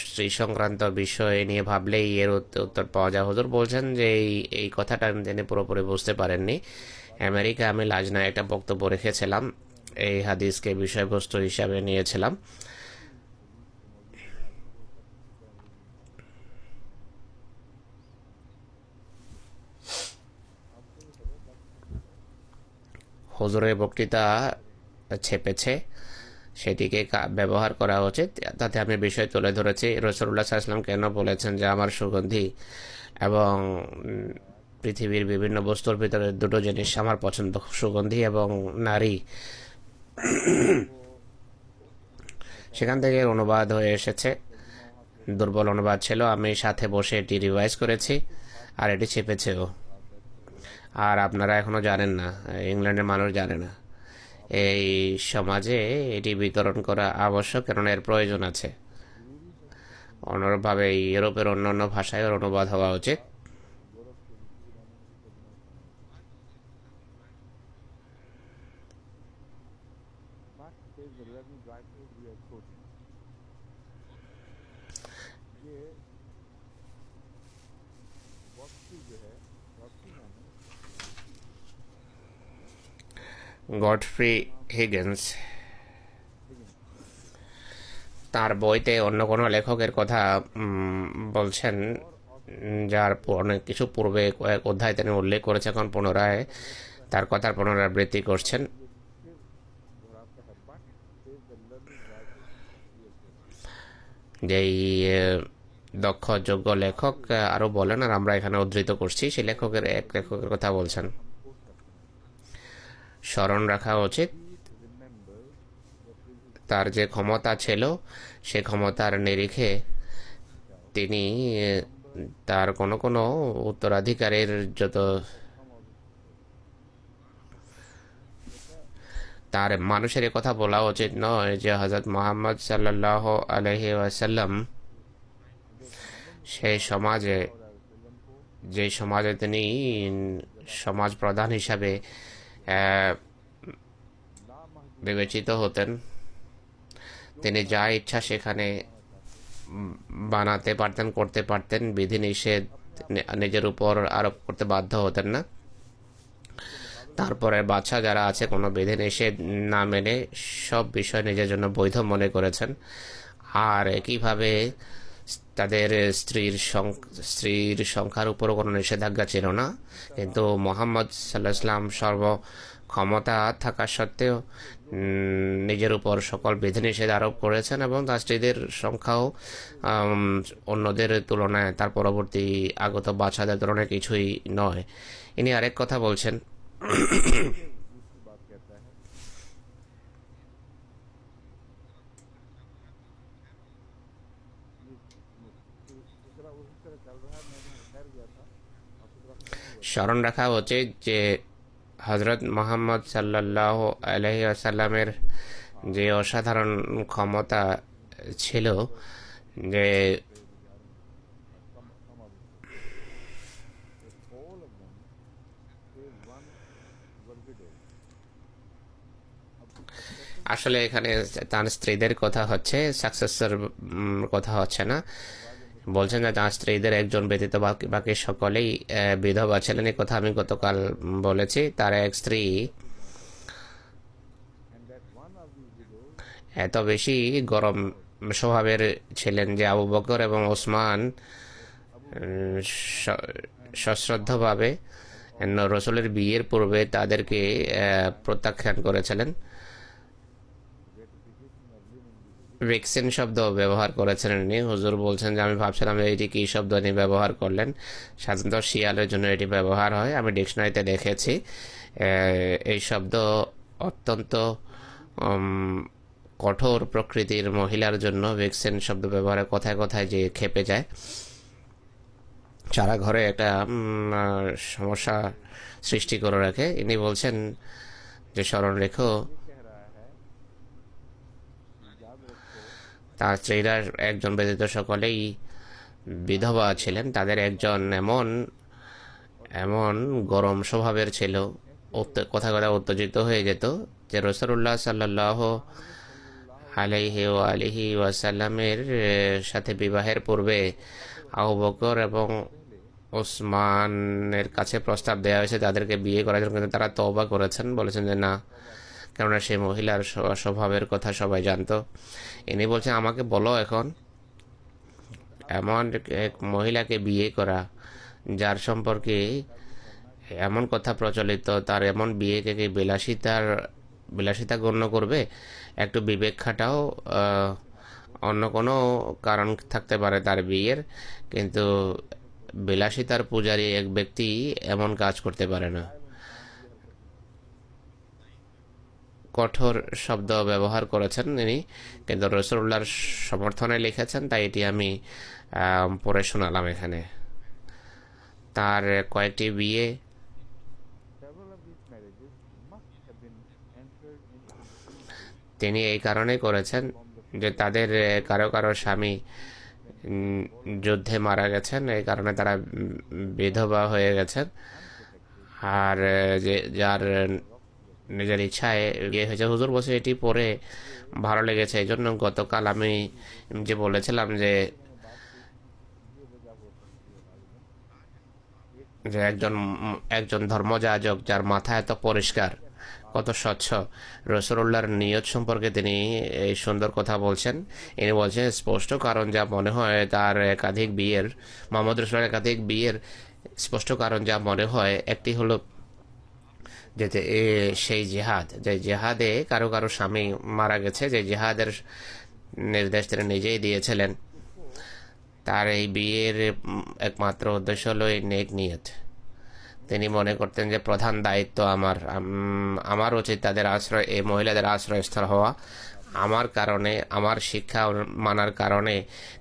স্ত্রী সংক্রান্ত বিষয় নিয়ে ভাবলেই এর উত্তর পাওয়া যায় হজুর বলছেন যে এই এই কথাটা তিনি পুরোপুরি বুঝতে পারেননি আমেরিকা আমি লাজনা একটা বক্তব্য রেখেছিলাম এই হাদিসকে বিষয়বস্তু হিসাবে নিয়েছিলাম হজুরের বক্তৃতা ছেপেছে সেটিকে ব্যবহার করা উচিত তাতে আমি বিষয় তুলে ধরেছি রসুল্লাহ সাল্লাম কেন বলেছেন যে আমার সুগন্ধি এবং পৃথিবীর বিভিন্ন বস্তুর ভিতরে দুটো জিনিস আমার পছন্দ সুগন্ধি এবং নারী সেখান থেকে অনুবাদ হয়ে এসেছে দুর্বল অনুবাদ ছিল আমি সাথে বসে এটি রিভাইজ করেছি আর এটি ছেপেছেও আর আপনারা এখনও জানেন না ইংল্যান্ডের মানুষ জানে না এই সমাজে এটি বিতরণ করা আবশ্যক কেননা এর প্রয়োজন আছে অনুরূপভাবে ইউরোপের অন্য অন্য ভাষায় অনুবাদ হওয়া উচিত গডফ্রি হিগেন্স তার বইতে অন্য কোনো লেখকের কথা বলছেন যার অনেক কিছু পূর্বে কয়েক অধ্যায় তিনি উল্লেখ করেছে এখন পুনরায় তার কথার পুনরাবৃত্তি করছেন যেই দক্ষ যোগ্য লেখক আরও বলেন আর আমরা এখানে উদ্ধৃত করছি সেই লেখকের এক লেখকের কথা বলছেন স্মরণ রাখা উচিত তার যে ক্ষমতা ছিল সে ক্ষমতার নিরিখে তিনি তার কোনো কোনো উত্তরাধিকারের যত তার মানুষের কথা বলা উচিত নয় যে হজরত মোহাম্মদ সাল্লাহ আলহি ওয়াসাল্লাম সেই সমাজে যে সমাজে তিনি সমাজ প্রধান হিসাবে বিবেচিত হতেন তিনি যা ইচ্ছা সেখানে বানাতে পারতেন করতে পারতেন বিধিনিষেধ নিজের উপর আরোপ করতে বাধ্য হতেন না তারপরে বাচ্চা যারা আছে কোনো বিধিনিষেধ না মেনে সব বিষয় নিজের জন্য বৈধ মনে করেছেন আর একইভাবে তাদের স্ত্রীর স্ত্রীর সংখ্যার উপরও কোনো নিষেধাজ্ঞা ছিল না কিন্তু মোহাম্মদ সাল্লাহ ইসলাম সর্ব ক্ষমতা থাকা সত্ত্বেও নিজের উপর সকল বিধিনিষেধ আরোপ করেছেন এবং তার স্ত্রীদের সংখ্যাও অন্যদের তুলনায় তার পরবর্তী আগত বাছাদের তুলনায় কিছুই নয় ইনি আরেক কথা বলছেন স্মরণ রাখা উচিত যে হজরত মোহাম্মদ সাল্লাহ আলহি আসাল্লামের যে অসাধারণ ক্ষমতা ছিল যে আসলে এখানে তার স্ত্রীদের কথা হচ্ছে সাকসেসের কথা হচ্ছে না বলছেন যে তাঁর স্ত্রীদের একজন ব্যতীত বাকি সকলেই বিধবা ছিলেন কথা আমি গতকাল বলেছি তার এক স্ত্রী এত বেশি গরম স্বভাবের ছিলেন যে আবু বকর এবং ওসমান সশ্রদ্ধভাবে রসুলের বিয়ের পূর্বে তাদেরকে প্রত্যাখ্যান করেছিলেন ভ্যাকসিন শব্দ ব্যবহার করেছেন উনি হুজুর বলছেন যে আমি ভাবছিলাম এটি কী শব্দ উনি ব্যবহার করলেন সাধারণত শিয়ালের জন্য এটি ব্যবহার হয় আমি ডিকশনারিতে দেখেছি এই শব্দ অত্যন্ত কঠোর প্রকৃতির মহিলার জন্য ভ্যাকসিন শব্দ ব্যবহারে কথায় কথায় যে খেপে যায় সারা ঘরে একটা সমস্যা সৃষ্টি করে রাখে ইনি বলছেন যে স্মরণ রেখো তার স্ত্রীরা একজন ব্যতীত সকলেই বিধবা ছিলেন তাদের একজন এমন এমন গরম স্বভাবের ছিল কথা কথা উত্তেজিত হয়ে যেত যে রসরুল্লাহ সাল্লাহ আলহি ও আলিহি ওয়াসাল্লামের সাথে বিবাহের পূর্বে আহবকর বকর এবং ওসমানের কাছে প্রস্তাব দেওয়া হয়েছে তাদেরকে বিয়ে করার জন্য কিন্তু তারা তবা করেছেন বলেছেন যে না কেননা সে মহিলার স্বভাবের কথা সবাই জানতো ইনি বলছে আমাকে বলো এখন এমন এক মহিলাকে বিয়ে করা যার সম্পর্কে এমন কথা প্রচলিত তার এমন বিয়েকে কি বিলাসিতার বিলাসিতা গণ্য করবে একটু বিবেক খাটাও অন্য কোনো কারণ থাকতে পারে তার বিয়ের কিন্তু বিলাসিতার পূজারী এক ব্যক্তি এমন কাজ করতে পারে না কঠোর শব্দ ব্যবহার করেছেন তিনি কিন্তু রসুল্লাহর সমর্থনে লিখেছেন তাই এটি আমি পড়ে শোনালাম এখানে তার কয়েকটি বিয়ে তিনি এই কারণে করেছেন যে তাদের কারো কারো স্বামী যুদ্ধে মারা গেছেন এই কারণে তারা বিধবা হয়ে গেছেন আর যে যার নিজের ইচ্ছায় ইয়ে হয়েছে হুজুর বসে এটি পরে ভালো লেগেছে এই জন্য গতকাল আমি যে বলেছিলাম যে যে একজন একজন ধর্মযাজক যার মাথা এত পরিষ্কার কত স্বচ্ছ রসরুল্লার নিয়ত সম্পর্কে তিনি এই সুন্দর কথা বলছেন ইনি বলছেন স্পষ্ট কারণ যা মনে হয় তার একাধিক বিয়ের মোহাম্মদ রসুলের একাধিক বিয়ের স্পষ্ট কারণ যা মনে হয় একটি হলো যে সেই জিহাদ যে জিহাদে কারো কারো স্বামী মারা গেছে যে জিহাদের নির্দেশ তিনি নিজেই দিয়েছিলেন তার এই বিয়ের একমাত্র উদ্দেশ্য হলো এই নেক নিয়ত তিনি মনে করতেন যে প্রধান দায়িত্ব আমার আমার উচিত তাদের আশ্রয় এই মহিলাদের আশ্রয়স্থল হওয়া আমার কারণে আমার শিক্ষা মানার কারণে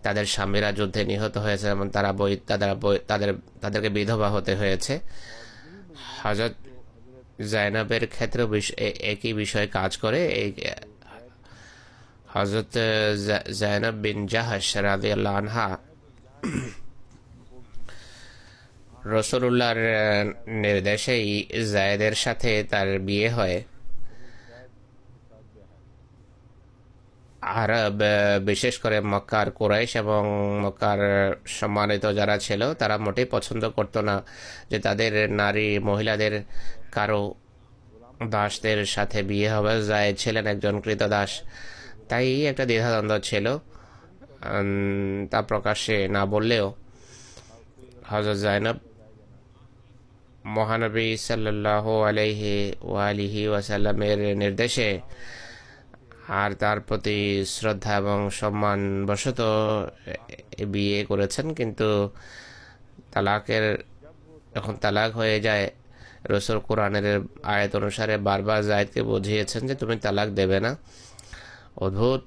তাদের স্বামীরা যুদ্ধে নিহত হয়েছে এবং তারা বই তাদের তাদের তাদেরকে বিধবা হতে হয়েছে হজরত জাইনাবের ক্ষেত্রে একই বিষয়ে কাজ করে এই হজরত জাইনাব বিন জাহাস রাজি আনহা রসুল্লাহর নির্দেশেই জায়দের সাথে তার বিয়ে হয় আরব বিশেষ করে মক্কার কোরাইশ এবং মক্কার সম্মানিত যারা ছিল তারা মোটেই পছন্দ করতো না যে তাদের নারী মহিলাদের কারো দাসদের সাথে বিয়ে হবে যায় ছিলেন একজন দাস তাই একটা দ্বিধাদ্বন্দ্ব ছিল তা প্রকাশ্যে না বললেও হজরত জাইনব মহানবী সাল্লাহ আলহি ওয়ালিহি ওয়াসাল্লামের নির্দেশে আর তার প্রতি শ্রদ্ধা এবং সম্মানবশত বিয়ে করেছেন কিন্তু তালাকের যখন তালাক হয়ে যায় রসুল কোরআনের আয়াত অনুসারে বারবার জায়দকে বুঝিয়েছেন যে তুমি তালাক দেবে না অদ্ভুত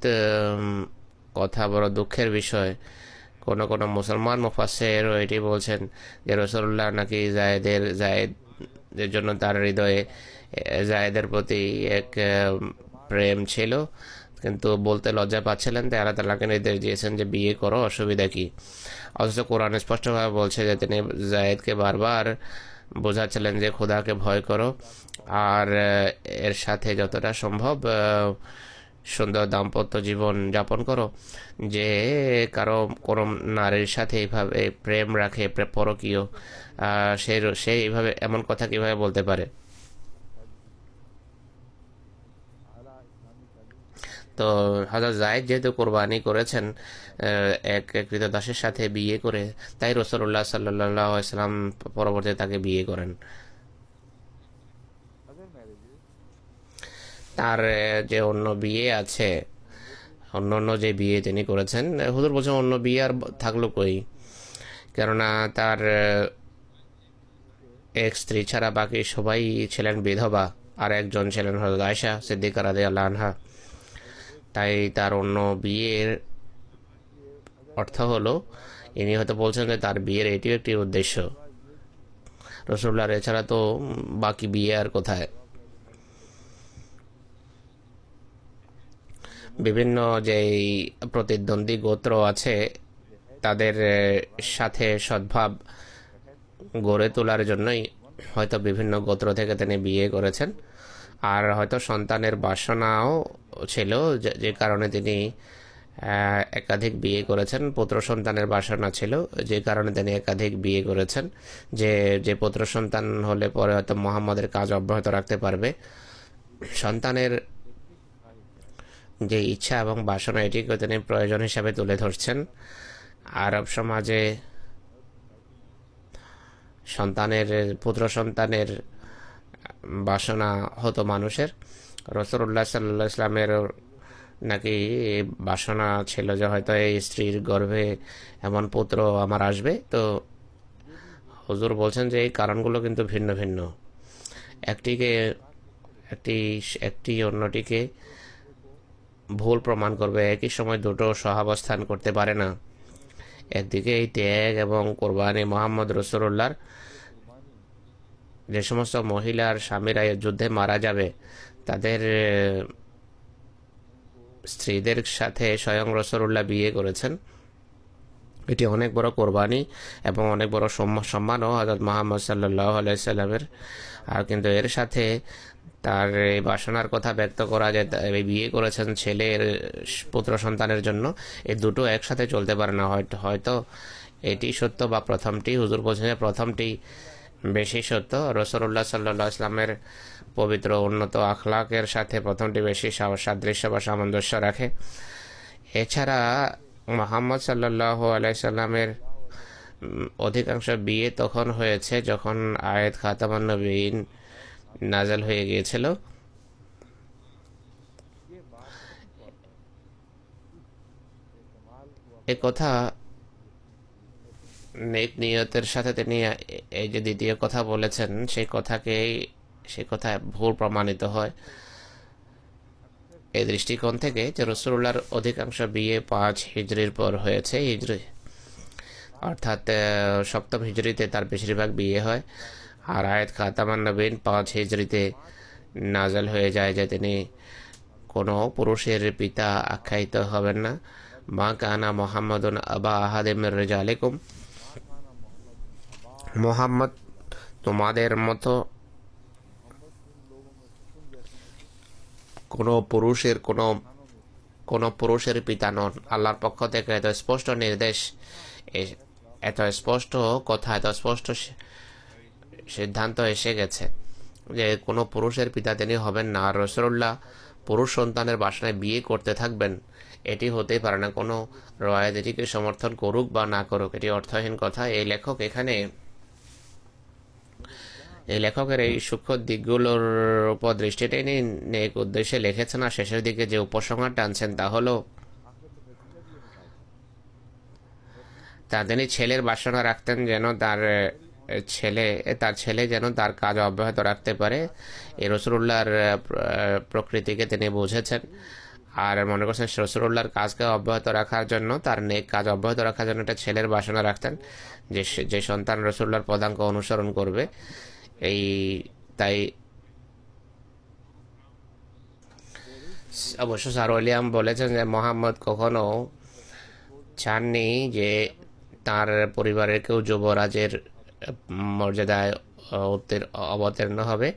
কথা বড় দুঃখের বিষয় কোনো কোনো মুসলমান মুফাসের এটি বলছেন যে রসুল্লাহ নাকি জায়েদের এর জন্য তার হৃদয়ে জায়েদের প্রতি এক প্রেম ছিল কিন্তু বলতে লজ্জা পাচ্ছিলেন তাই আল্লাহ তালাকে নির্দেশ দিয়েছেন যে বিয়ে করো অসুবিধা কী অথচ কোরআন স্পষ্টভাবে বলছে যে তিনি জায়েদকে বারবার বোঝাচ্ছিলেন যে খোদাকে ভয় করো আর এর সাথে যতটা সম্ভব সুন্দর দাম্পত্য জীবন যাপন করো যে কারো কোনো নারীর সাথে এইভাবে প্রেম রাখে পরকীয় সে সে এইভাবে এমন কথা কীভাবে বলতে পারে তো হাজার জায়েদ যেহেতু কোরবানি করেছেন এক কৃত দাসের সাথে বিয়ে করে তাই রসুল্লাহ সাল্লাম ইসলাম তাকে বিয়ে করেন তার যে অন্য বিয়ে আছে অন্য অন্য যে বিয়ে তিনি করেছেন হুজুর বলছেন অন্য বিয়ে আর থাকলো কই কেননা তার এক স্ত্রী ছাড়া বাকি সবাই ছিলেন বিধবা আর একজন ছিলেন হজরত আয়সা সিদ্দিকার আদি আল্লাহ আনহা তাই তার অন্য বিয়ের অর্থ হলো ইনি হয়তো বলছেন যে তার বিয়ের এটিও একটি উদ্দেশ্য রসগোল্লার এছাড়া তো বাকি বিয়ে আর কোথায় বিভিন্ন যেই প্রতিদ্বন্দ্বী গোত্র আছে তাদের সাথে সদ্ভাব গড়ে তোলার জন্যই হয়তো বিভিন্ন গোত্র থেকে তিনি বিয়ে করেছেন আর হয়তো সন্তানের বাসনাও ছিল যে কারণে তিনি একাধিক বিয়ে করেছেন পুত্র সন্তানের বাসনা ছিল যে কারণে তিনি একাধিক বিয়ে করেছেন যে যে পুত্র সন্তান হলে পরে হয়তো মোহাম্মদের কাজ অব্যাহত রাখতে পারবে সন্তানের যে ইচ্ছা এবং বাসনা এটিকে তিনি প্রয়োজন হিসাবে তুলে ধরছেন আরব সমাজে সন্তানের পুত্র সন্তানের বাসনা হতো মানুষের রসুল্লাহ সাল্লাহ ইসলামের নাকি বাসনা ছিল যে হয়তো এই স্ত্রীর গর্ভে এমন পুত্র আমার আসবে তো হজুর বলছেন যে এই কারণগুলো কিন্তু ভিন্ন ভিন্ন একটিকে একটি একটি অন্যটিকে ভুল প্রমাণ করবে একই সময় দুটো সহাবস্থান করতে পারে না একদিকে এই ত্যাগ এবং কোরবানি মোহাম্মদ রসুল্লাহর যে সমস্ত মহিলার স্বামীরা যুদ্ধে মারা যাবে তাদের স্ত্রীদের সাথে স্বয়ং রসরুল্লাহ বিয়ে করেছেন এটি অনেক বড় কোরবানি এবং অনেক বড় সম্মানও হজরত মোহাম্মদ সাল্লাহ আলাইসাল্লামের আর কিন্তু এর সাথে তার এই বাসনার কথা ব্যক্ত করা যে বিয়ে করেছেন ছেলের পুত্র সন্তানের জন্য এই দুটো একসাথে চলতে পারে না হয়তো এটি সত্য বা প্রথমটি হুজুর বলছেন প্রথমটি বেশি সত্য রসরুল্লাহ সাল্লা ইসলামের পবিত্র উন্নত আখলাকের সাথে প্রথমটি বেশি সাদৃশ্য বা সামঞ্জস্য রাখে এছাড়া মোহাম্মদ সাল্লাহ আলাইসাল্লামের অধিকাংশ বিয়ে তখন হয়েছে যখন আয়েদ খাতামান্নবীন নাজাল হয়ে গিয়েছিল এ কথা নিয়তের সাথে তিনি এই যে দ্বিতীয় কথা বলেছেন সেই কথাকেই সেই কথা ভুল প্রমাণিত হয় এই দৃষ্টিকোণ থেকে যে রসুল্লাহর অধিকাংশ বিয়ে পাঁচ হিজড়ির পর হয়েছে হিজড়ি অর্থাৎ সপ্তম হিজড়িতে তার বেশিরভাগ বিয়ে হয় আর আয়েত খাতামান নবীন পাঁচ হিজড়িতে নাজাল হয়ে যায় যে তিনি কোনো পুরুষের পিতা আখ্যায়িত হবেন না মা কানা মোহাম্মদন আবা আহাদেমের রেজা আলেকুম মোহাম্মদ তোমাদের মতো কোনো পুরুষের কোনো কোনো পুরুষের পিতা নন আল্লাহর পক্ষ থেকে এত স্পষ্ট নির্দেশ এত স্পষ্ট কথা এত স্পষ্ট সিদ্ধান্ত এসে গেছে যে কোনো পুরুষের পিতা তিনি হবেন না রসরুল্লাহ পুরুষ সন্তানের বাসনায় বিয়ে করতে থাকবেন এটি হতেই পারে না কোনো রয়াদ এটিকে সমর্থন করুক বা না করুক এটি অর্থহীন কথা এই লেখক এখানে এই লেখকের এই সূক্ষ্ম দিকগুলোর উপর দৃষ্টিটাই টেনে এক উদ্দেশ্যে লিখেছেন আর শেষের দিকে যে উপসংহার টানছেন তা হলো তা তিনি ছেলের বাসনা রাখতেন যেন তার ছেলে তার ছেলে যেন তার কাজ অব্যাহত রাখতে পারে এই রসুল্লাহর প্রকৃতিকে তিনি বুঝেছেন আর মনে করছেন রসুল্লাহর কাজকে অব্যাহত রাখার জন্য তার নেক কাজ অব্যাহত রাখার জন্য একটা ছেলের বাসনা রাখতেন যে যে সন্তান রসুল্লাহর পদাঙ্ক অনুসরণ করবে এই তাই অবশ্য স্যার বলেছেন যে মোহাম্মদ কখনো চাননি যে তার পরিবারের কেউ যুবরাজের মর্যাদায় অবতীর্ণ হবে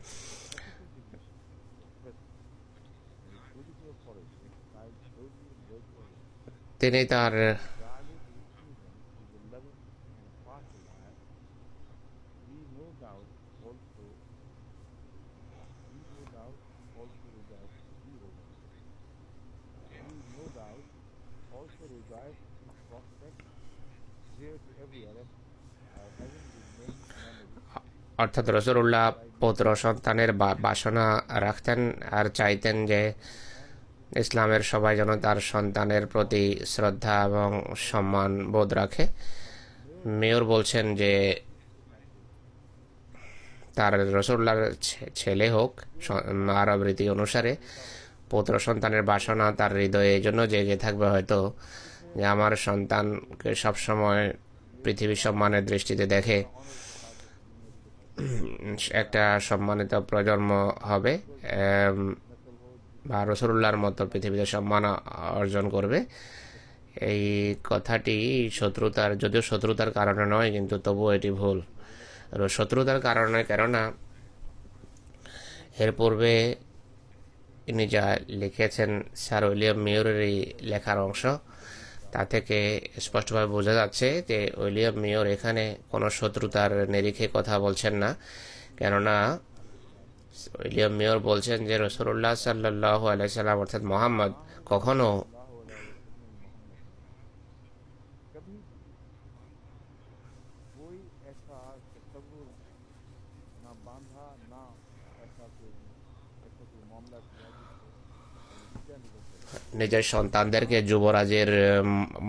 তিনি তার drive box zero to every other uh, having the main memory. অর্থাৎ রসুল্লাহ পুত্র সন্তানের বাসনা রাখতেন আর চাইতেন যে ইসলামের সবাই যেন তার সন্তানের প্রতি শ্রদ্ধা এবং সম্মান বোধ রাখে মেয়র বলছেন যে তার রসুল্লার ছেলে হোক আরব রীতি অনুসারে পুত্র সন্তানের বাসনা তার হৃদয়ে জন্য জেগে থাকবে হয়তো যে আমার সন্তানকে সবসময় পৃথিবীর সম্মানের দৃষ্টিতে দেখে একটা সম্মানিত প্রজন্ম হবে বা রসুল্লাহর মতো পৃথিবীতে সম্মান অর্জন করবে এই কথাটি শত্রুতার যদিও শত্রুতার কারণে নয় কিন্তু তবুও এটি ভুল শত্রুতার কারণে কেননা এর পূর্বে তিনি যা লিখেছেন স্যার উইলিয়াম মিউরের লেখার অংশ তা থেকে স্পষ্টভাবে বোঝা যাচ্ছে যে উইলিয়াম মেয়র এখানে কোনো শত্রুতার নিরিখে কথা বলছেন না কেননা উইলিয়াম মেয়র বলছেন যে রসুল্লাহ সাল্লাহ আলাইসাল্লাম অর্থাৎ মোহাম্মদ কখনও নিজের সন্তানদেরকে যুবরাজের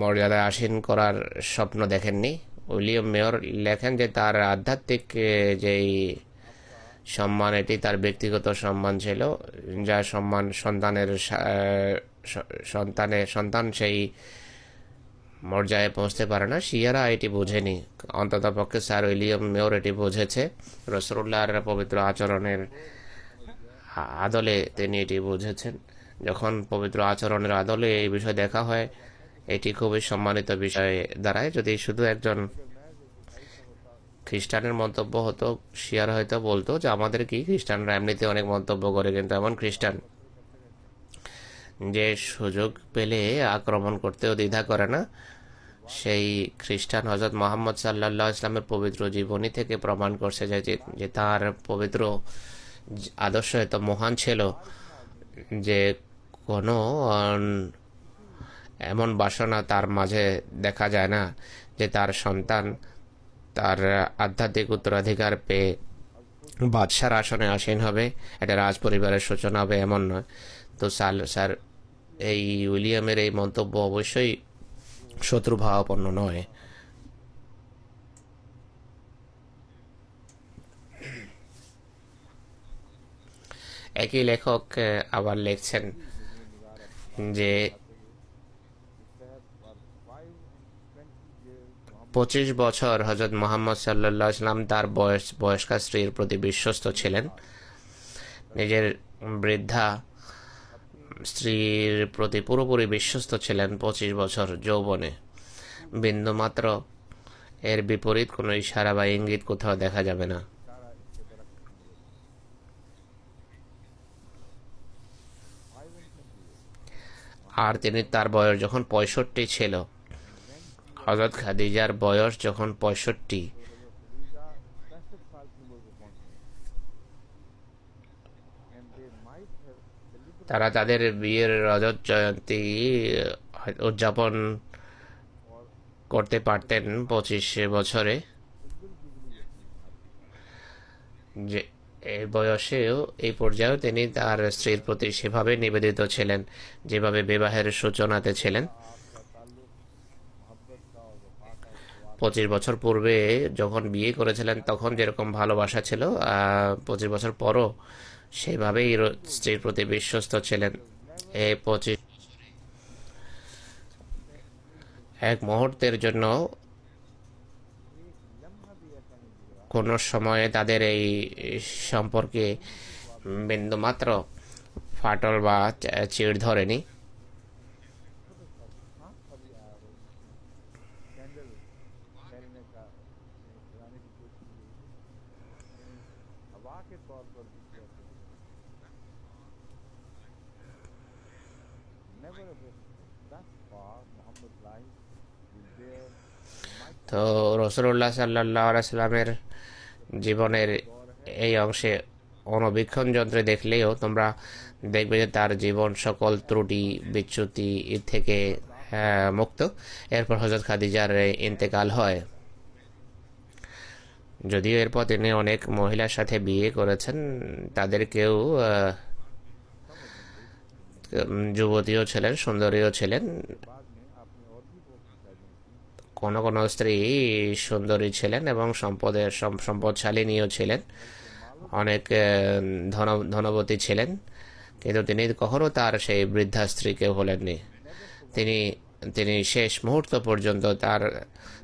মর্যাদায় আসীন করার স্বপ্ন দেখেননি উইলিয়াম মেয়র লেখেন যে তার আধ্যাত্মিক যেই সম্মান এটি তার ব্যক্তিগত সম্মান ছিল যা সম্মান সন্তানের সন্তানে সন্তান সেই মর্যায়ে পৌঁছতে পারে না শিয়ারা এটি বোঝেনি অন্তত পক্ষে স্যার উইলিয়াম মেয়র এটি বুঝেছে রসরুল্লাহর পবিত্র আচরণের আদলে তিনি এটি বুঝেছেন যখন পবিত্র আচরণের আদলে এই বিষয় দেখা হয় এটি খুবই সম্মানিত বিষয়ে দাঁড়ায় যদি শুধু একজন খ্রিস্টানের মন্তব্য হতো শিয়ার হয়তো বলতো যে আমাদের কি খ্রিস্টানরা এমনিতে অনেক মন্তব্য করে কিন্তু এমন খ্রিস্টান যে সুযোগ পেলে আক্রমণ করতেও দ্বিধা করে না সেই খ্রিস্টান হজরত মোহাম্মদ সাল্লা ইসলামের পবিত্র জীবনী থেকে প্রমাণ করছে যে যে তার পবিত্র আদর্শ এত মহান ছিল যে কোনো এমন বাসনা তার মাঝে দেখা যায় না যে তার সন্তান তার আধ্যাত্মিক উত্তরাধিকার পেয়ে বাদশার আসনে আসীন হবে এটা রাজ পরিবারের সূচনা হবে এমন নয় তো স্যার স্যার এই উইলিয়ামের এই মন্তব্য অবশ্যই শত্রুভাবাপন্ন নয় একই লেখক আবার লিখছেন যে পঁচিশ বছর হজরত মোহাম্মদ সাল্লা ইসলাম তার বয়স বয়স্কা স্ত্রীর প্রতি বিশ্বস্ত ছিলেন নিজের বৃদ্ধা স্ত্রীর প্রতি পুরোপুরি বিশ্বস্ত ছিলেন পঁচিশ বছর যৌবনে বিন্দুমাত্র এর বিপরীত কোনো ইশারা বা ইঙ্গিত কোথাও দেখা যাবে না আর তিনি তার বয়স যখন পঁয়ষট্টি ছিল হজরত খাদিজার বয়স যখন পঁয়ষট্টি তারা তাদের বিয়ের রজত জয়ন্তী উদযাপন করতে পারতেন পঁচিশ বছরে যে এই বয়সেও এই পর্যায়েও তিনি তার স্ত্রীর প্রতি সেভাবে নিবেদিত ছিলেন যেভাবে বিবাহের সূচনাতে ছিলেন পঁচিশ বছর পূর্বে যখন বিয়ে করেছিলেন তখন যেরকম ভালোবাসা ছিল পঁচিশ বছর পরও সেভাবেই স্ত্রীর প্রতি বিশ্বস্ত ছিলেন এই পঁচিশ এক মুহূর্তের জন্য কোনো সময়ে তাদের এই সম্পর্কে বিন্দুমাত্র ফাটল বা চিড় ধরেনি তো রসুল্লাহ সাল্লাহ সাল্লামের জীবনের এই অংশে অনবীক্ষণ যন্ত্রে দেখলেও তোমরা দেখবে যে তার জীবন সকল ত্রুটি বিচ্যুতি থেকে মুক্ত এরপর হজরত খাদিজার ইন্তেকাল হয় যদিও এরপর তিনি অনেক মহিলার সাথে বিয়ে করেছেন তাদেরকেও যুবতীও ছিলেন সুন্দরীও ছিলেন কোনো কোনো স্ত্রী সুন্দরী ছিলেন এবং সম্পদের সম্পদশালিনীও ছিলেন অনেক ধন ধনবতী ছিলেন কিন্তু তিনি কখনো তার সেই বৃদ্ধা স্ত্রীকে ভোলেননি তিনি তিনি শেষ মুহূর্ত পর্যন্ত তার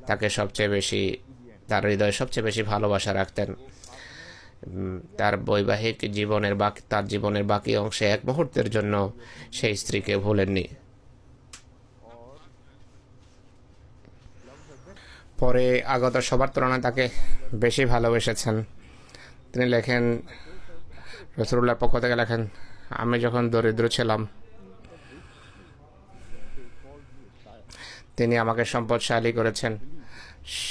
তাকে সবচেয়ে বেশি তার হৃদয়ে সবচেয়ে বেশি ভালোবাসা রাখতেন তার বৈবাহিক জীবনের বাকি তার জীবনের বাকি অংশে এক মুহূর্তের জন্য সেই স্ত্রীকে ভোলেননি পরে আগত সবার তুলনায় তাকে বেশি ভালোবেসেছেন তিনি লেখেন রসুল্লাহর পক্ষ থেকে লেখেন আমি যখন দরিদ্র ছিলাম তিনি আমাকে সম্পদশালী করেছেন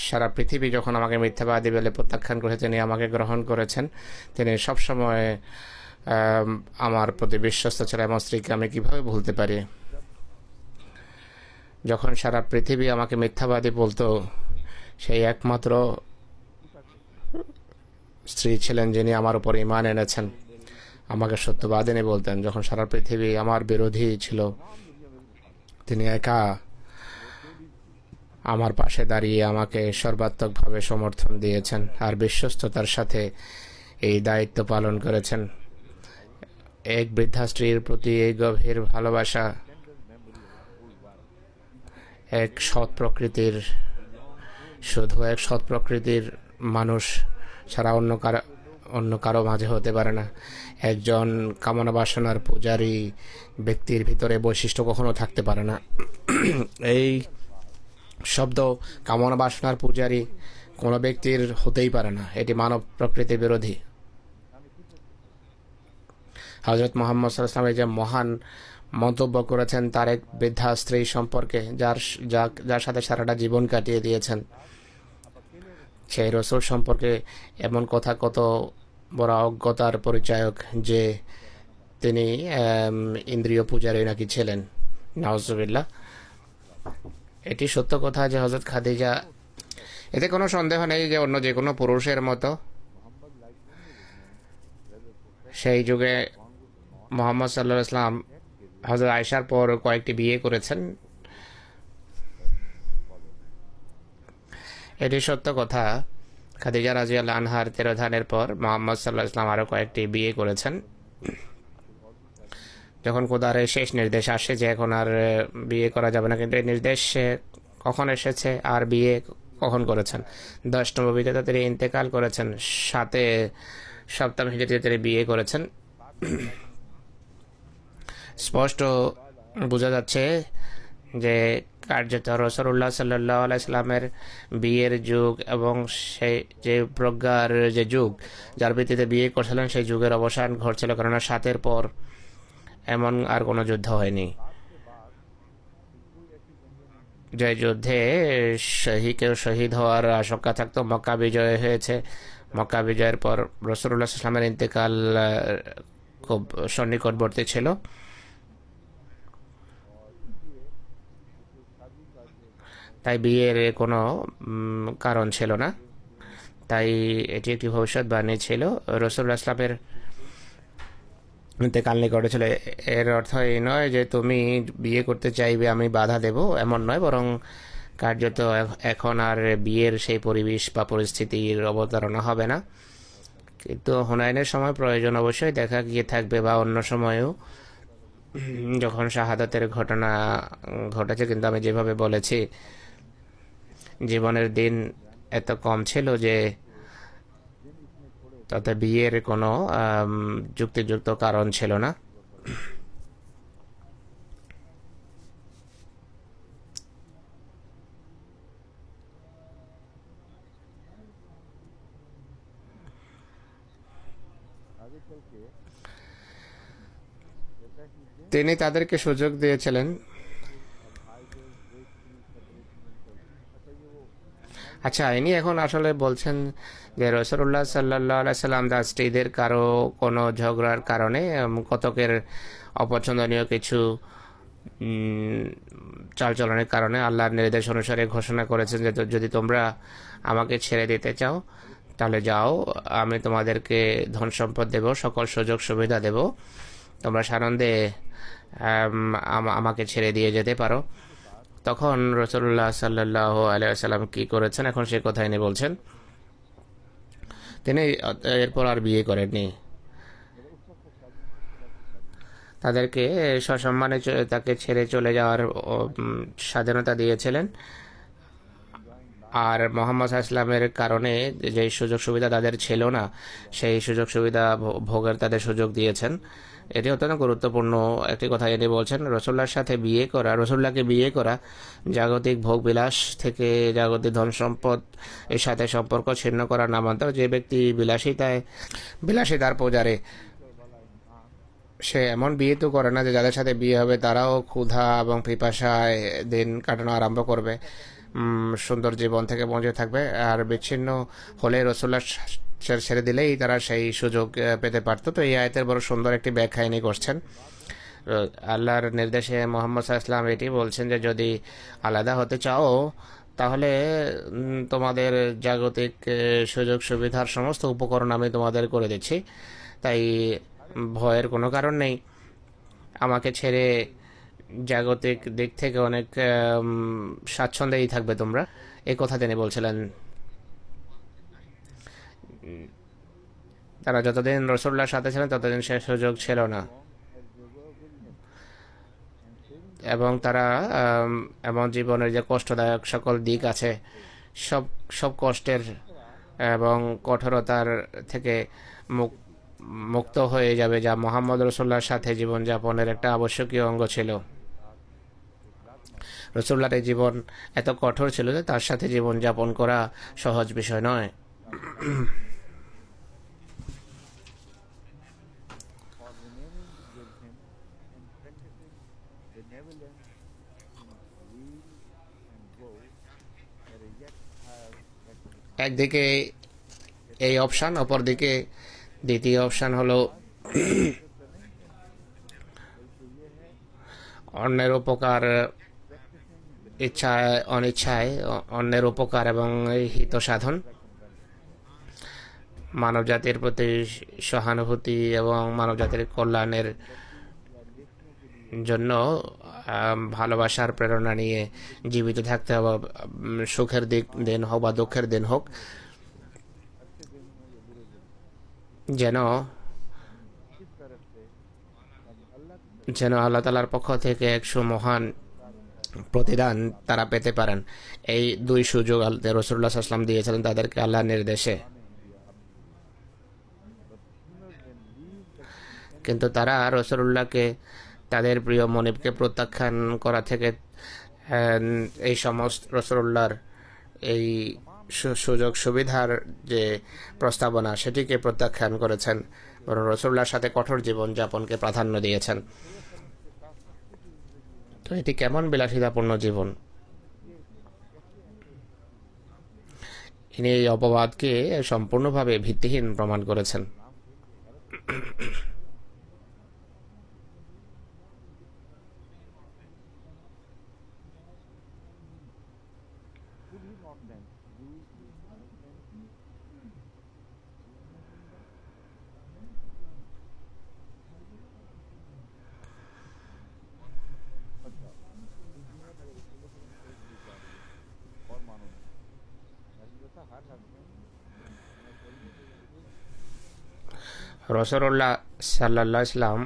সারা পৃথিবী যখন আমাকে মিথ্যাবাদী বলে প্রত্যাখ্যান করেছে তিনি আমাকে গ্রহণ করেছেন তিনি সবসময় আমার প্রতি বিশ্বস্ত ছিল এবং স্ত্রীকে আমি কীভাবে ভুলতে পারি যখন সারা পৃথিবী আমাকে মিথ্যাবাদী বলতো সেই একমাত্র স্ত্রী ছিলেন যিনি আমার উপর ইমান এনেছেন আমাকে সত্যবাদিনী বলতেন যখন সারা পৃথিবী আমার বিরোধী ছিল তিনি একা আমার পাশে দাঁড়িয়ে আমাকে সর্বাত্মকভাবে সমর্থন দিয়েছেন আর বিশ্বস্ততার সাথে এই দায়িত্ব পালন করেছেন এক বৃদ্ধা স্ত্রীর প্রতি এই গভীর ভালোবাসা এক সৎ প্রকৃতির শুধু এক সৎ প্রকৃতির মানুষ ছাড়া অন্য কারো অন্য কারো মাঝে হতে পারে না একজন কামনা বাসনার পূজারী ব্যক্তির ভিতরে বৈশিষ্ট্য কখনো থাকতে পারে না এই শব্দ কামনা বাসনার পূজারী কোনো ব্যক্তির হতেই পারে না এটি মানব প্রকৃতি বিরোধী হজরত মোহাম্মদ সাল্লামের যে মহান মন্তব্য করেছেন তার এক বৃদ্ধা স্ত্রী সম্পর্কে যার যার সাথে সারাটা জীবন কাটিয়ে দিয়েছেন সেই রসুল সম্পর্কে এমন কথা কত বড় অজ্ঞতার পরিচায়ক যে তিনি ইন্দ্রিয় পূজারী নাকি ছিলেন নওয়াজবিল্লা এটি সত্য কথা যে হজরত খাদিজা এতে কোনো সন্দেহ নেই যে অন্য যে কোনো পুরুষের মতো সেই যুগে মোহাম্মদ সাল্লাহ ইসলাম হজরত আয়সার পর কয়েকটি বিয়ে করেছেন এটি সত্য কথা খাদিজা রাজিয়াল আনহার তেরোধানের পর মোহাম্মদ সাল্লাহ ইসলাম আরও কয়েকটি বিয়ে করেছেন যখন কোদারের শেষ নির্দেশ আসে যে এখন আর বিয়ে করা যাবে না কিন্তু এই নির্দেশ কখন এসেছে আর বিয়ে কখন করেছেন দশ নবীতে তাদের ইন্তেকাল করেছেন সাথে সপ্তম হিজড়িতে তিনি বিয়ে করেছেন স্পষ্ট বোঝা যাচ্ছে যে কার্যত রসরুল্লাহ সাল্লাহ আলাইসলামের বিয়ের যুগ এবং সেই যে প্রজ্ঞার যে যুগ যার ভিত্তিতে বিয়ে করছিলেন সেই যুগের অবসান ঘটছিল কেননা সাতের পর এমন আর কোনো যুদ্ধ হয়নি যে যুদ্ধে কেউ শহীদ হওয়ার আশঙ্কা থাকতো মক্কা বিজয় হয়েছে মক্কা বিজয়ের পর রসরুল্লাহ ইসলামের ইন্তেকাল খুব সন্নিকটবর্তী ছিল তাই বিয়ের কোনো কারণ ছিল না তাই এটি একটি ভবিষ্যৎবাণী ছিল রসুল্লাহ ইসলামের তে কালনি করেছিল এর অর্থ এই নয় যে তুমি বিয়ে করতে চাইবে আমি বাধা দেব এমন নয় বরং কার্যত এখন আর বিয়ের সেই পরিবেশ বা পরিস্থিতির অবতারণা হবে না কিন্তু হুনায়নের সময় প্রয়োজন অবশ্যই দেখা গিয়ে থাকবে বা অন্য সময়েও যখন শাহাদাতের ঘটনা ঘটেছে কিন্তু আমি যেভাবে বলেছি জীবনের দিন এত কম ছিল যে তাতে বিয়ের কোনো যুক্তিযুক্ত কারণ ছিল না তিনি তাদেরকে সুযোগ দিয়েছিলেন আচ্ছা ইনি এখন আসলে বলছেন যে রসরুল্লাহ সাল্লাহ সাল্লাম স্ত্রীদের কারো কোনো ঝগড়ার কারণে কতকের অপছন্দনীয় কিছু চালচলনের কারণে আল্লাহর নির্দেশ অনুসারে ঘোষণা করেছেন যে যদি তোমরা আমাকে ছেড়ে দিতে চাও তাহলে যাও আমি তোমাদেরকে ধন সম্পদ দেব সকল সুযোগ সুবিধা দেব তোমরা সানন্দে আমাকে ছেড়ে দিয়ে যেতে পারো তখন রসুল্লাহ সাল্লাহ আলাইসাল্লাম কী করেছেন এখন সে কথাই নেই বলছেন তিনি এরপর আর বিয়ে করেননি তাদেরকে সসম্মানে তাকে ছেড়ে চলে যাওয়ার স্বাধীনতা দিয়েছিলেন আর মোহাম্মদ ইসলামের কারণে যে সুযোগ সুবিধা তাদের ছিল না সেই সুযোগ সুবিধা ভোগের তাদের সুযোগ দিয়েছেন এটি অত্যন্ত গুরুত্বপূর্ণ একটি কথা এটি বলছেন রসোল্লার সাথে বিয়ে করা রসোল্লাকে বিয়ে করা জাগতিক ভোগবিলাস থেকে জাগতিক ধন সম্পদ এর সাথে সম্পর্ক ছিন্ন করার নামান্তর যে ব্যক্তি বিলাসিতায় বিলাসিতার পূজারে সে এমন বিয়ে তো করে না যে যাদের সাথে বিয়ে হবে তারাও ক্ষুধা এবং পিপাসায় দিন কাটানো আরম্ভ করবে সুন্দর জীবন থেকে বঞ্চিত থাকবে আর বিচ্ছিন্ন হলে রসুল্লাহ ছেড়ে দিলেই তারা সেই সুযোগ পেতে পারত তো এই আয়তের বড় সুন্দর একটি ব্যাখ্যা ইনি করছেন আল্লাহর নির্দেশে মোহাম্মদ ইসলাম এটি বলছেন যে যদি আলাদা হতে চাও তাহলে তোমাদের জাগতিক সুযোগ সুবিধার সমস্ত উপকরণ আমি তোমাদের করে দিচ্ছি তাই ভয়ের কোনো কারণ নেই আমাকে ছেড়ে জাগতিক দিক থেকে অনেক স্বাচ্ছন্দ্যেই থাকবে তোমরা এ কথা তিনি বলছিলেন তারা যতদিন রসুল্লার সাথে ছিলেন ততদিন সে সুযোগ ছিল না এবং তারা এমন জীবনের যে কষ্টদায়ক সকল দিক আছে সব সব কষ্টের এবং কঠোরতার থেকে মুখ মুক্ত হয়ে যাবে যা মোহাম্মদ রসোল্লার সাথে জীবনযাপনের একটা আবশ্যকীয় অঙ্গ ছিল রসুল্লার জীবন এত কঠোর ছিল যে তার সাথে জীবন যাপন করা সহজ বিষয় নয় একদিকে এই অপশান অপরদিকে দ্বিতীয় অপশান হলো অন্যের উপকার ইচ্ছায় অনিচ্ছায় অন্যের উপকার এবং হিত সাধন মানবজাতির প্রতি সহানুভূতি এবং মানবজাতির কল্যাণের জন্য ভালোবাসার প্রেরণা নিয়ে জীবিত থাকতে হবে সুখের দিক দিন হোক বা দুঃখের দিন হোক যেন যেন আল্লাহ তালার পক্ষ থেকে একশো মহান প্রতিদান তারা পেতে পারেন এই দুই সুযোগ রসুল্লাহ আসলাম দিয়েছিলেন তাদেরকে আল্লাহ নির্দেশে কিন্তু তারা রসুল্লাহকে তাদের প্রিয় মনিবকে প্রত্যাখ্যান করা থেকে এই সমস্ত রসুল্লাহর এই সুযোগ সুবিধার যে প্রস্তাবনা সেটিকে প্রত্যাখ্যান করেছেন বরং রসুল্লাহর সাথে কঠোর জীবনযাপনকে প্রাধান্য দিয়েছেন তো এটি কেমন বিলাসিতাপূর্ণ জীবন ইনি এই অপবাদকে সম্পূর্ণভাবে ভিত্তিহীন প্রমাণ করেছেন रसोल्ला सल्लाम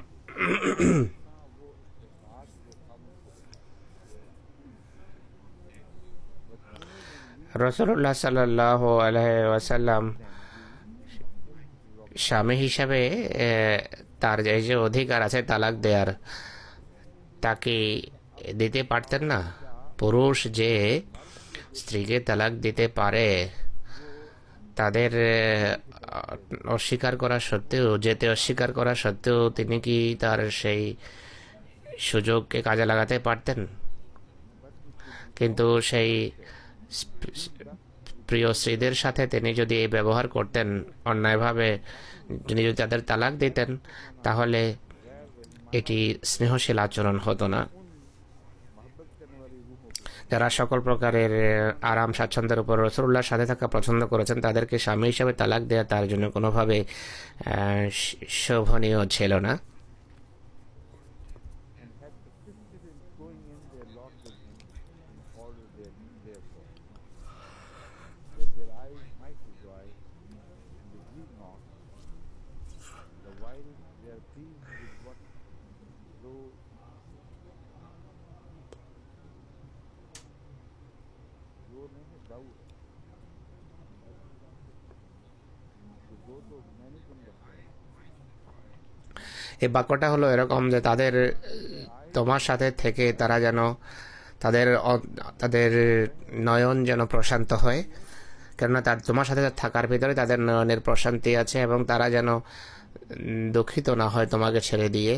রসুল্লাহ সাল্লাহ আলহাম স্বামী হিসাবে তার এই যে অধিকার আছে তালাক দেওয়ার তাকে দিতে পারতেন না পুরুষ যে স্ত্রীকে তালাক দিতে পারে তাদের অস্বীকার করা সত্ত্বেও যেতে অস্বীকার করা সত্ত্বেও তিনি কি তার সেই সুযোগকে কাজে লাগাতে পারতেন কিন্তু সেই প্রিয় স্ত্রীদের সাথে তিনি যদি এই ব্যবহার করতেন অন্যায়ভাবে তিনি যদি তাদের তালাক দিতেন তাহলে এটি স্নেহশীল আচরণ হতো না যারা সকল প্রকারের আরাম স্বাচ্ছন্দ্যের উপর রসুল্লাহর সাথে থাকা পছন্দ করেছেন তাদেরকে স্বামী হিসাবে তালাক দেওয়া তার জন্য কোনোভাবে শোভনীয় ছিল না এই বাক্যটা হলো এরকম যে তাদের তোমার সাথে থেকে তারা যেন তাদের তাদের নয়ন যেন প্রশান্ত হয় কেননা তার তোমার সাথে থাকার ভিতরে তাদের নয়নের প্রশান্তি আছে এবং তারা যেন দুঃখিত না হয় তোমাকে ছেড়ে দিয়ে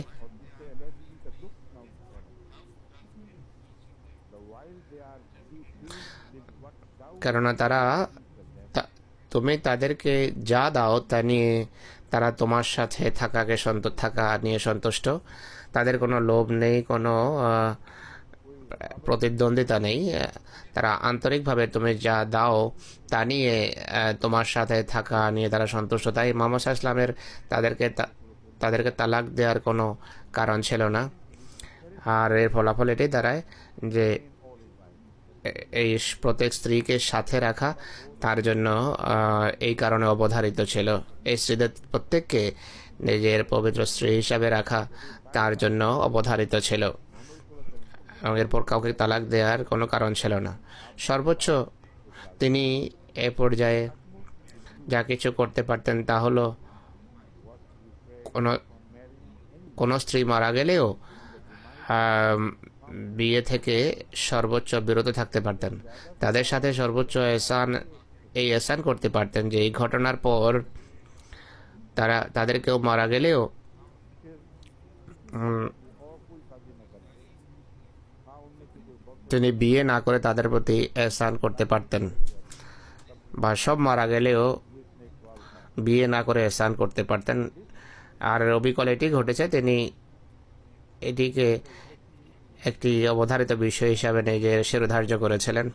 কেননা তারা তুমি তাদেরকে যা দাও তা নিয়ে তারা তোমার সাথে থাকাকে সন্ত থাকা নিয়ে সন্তুষ্ট তাদের কোনো লোভ নেই কোনো প্রতিদ্বন্দ্বিতা নেই তারা আন্তরিকভাবে তুমি যা দাও তা নিয়ে তোমার সাথে থাকা নিয়ে তারা সন্তুষ্ট তাই মোহাম্মদ ইসলামের তাদেরকে তাদেরকে তালাক দেওয়ার কোনো কারণ ছিল না আর এর ফলাফল এটাই দাঁড়ায় যে এই প্রত্যেক স্ত্রীকে সাথে রাখা তার জন্য এই কারণে অবধারিত ছিল এই স্ত্রীদের প্রত্যেককে নিজের পবিত্র স্ত্রী হিসাবে রাখা তার জন্য অবধারিত ছিল এবং এরপর কাউকে তালাক দেওয়ার কোনো কারণ ছিল না সর্বোচ্চ তিনি এ পর্যায়ে যা কিছু করতে পারতেন তা হল কোনো কোনো স্ত্রী মারা গেলেও বিয়ে থেকে সর্বোচ্চ বিরত থাকতে পারতেন তাদের সাথে সর্বোচ্চ এসান এই এসান করতে পারতেন যে এই ঘটনার পর তারা তাদের কেউ মারা গেলেও তিনি বিয়ে না করে তাদের প্রতি এসান করতে পারতেন বা সব মারা গেলেও বিয়ে না করে এসান করতে পারতেন আর রবিকল এটি ঘটেছে তিনি এটিকে একটি অবধারিত বিষয় হিসাবে নিজের শিরোধার্য করেছিলেন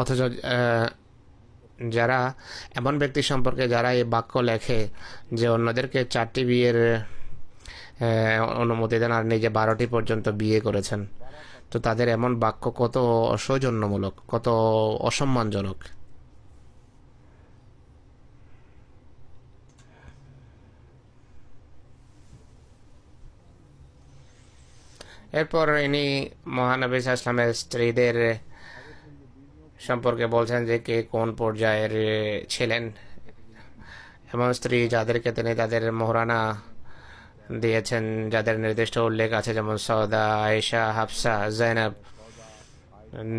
অথচ যারা এমন ব্যক্তি সম্পর্কে যারা এই বাক্য লেখে যে অন্যদেরকে চারটি বিয়ের অনুমতি দেন আর নিজে বারোটি পর্যন্ত বিয়ে করেছেন তো তাদের এমন বাক্য কত অসৌজন্যমূলক কত অসম্মানজনক এরপর ইনি মহানবী ইসলামের স্ত্রীদের সম্পর্কে বলছেন যে কে কোন পর্যায়ের ছিলেন এমন স্ত্রী যাদেরকে তিনি তাদের মহারানা দিয়েছেন যাদের নির্দিষ্ট উল্লেখ আছে যেমন সৌদা আয়েশা হাফসা জৈনব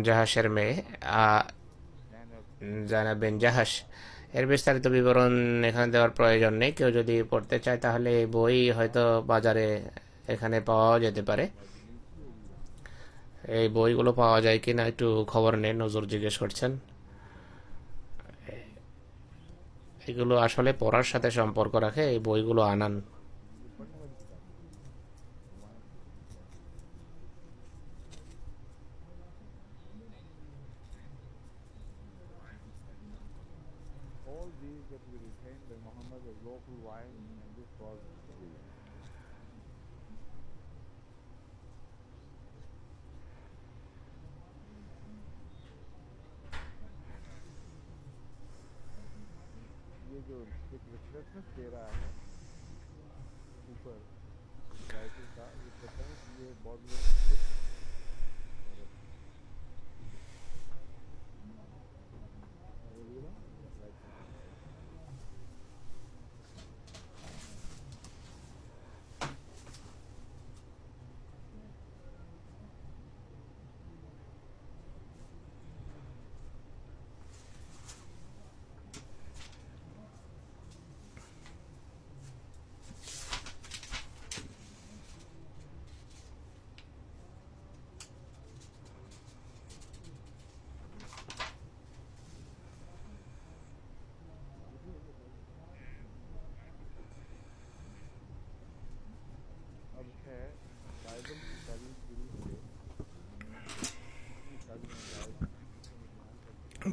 জাহাসের মেয়ে জানা বিন জাহাস এর বিস্তারিত বিবরণ এখানে দেওয়ার প্রয়োজন নেই কেউ যদি পড়তে চায় তাহলে এই বই হয়তো বাজারে এখানে পাওয়া যেতে পারে এই বইগুলো পাওয়া যায় কি না একটু খবর নেই নজর জিজ্ঞেস করছেন এগুলো আসলে পড়ার সাথে সম্পর্ক রাখে এই বইগুলো আনান और एक विचरत में तेरा है ऊपर ये बहुत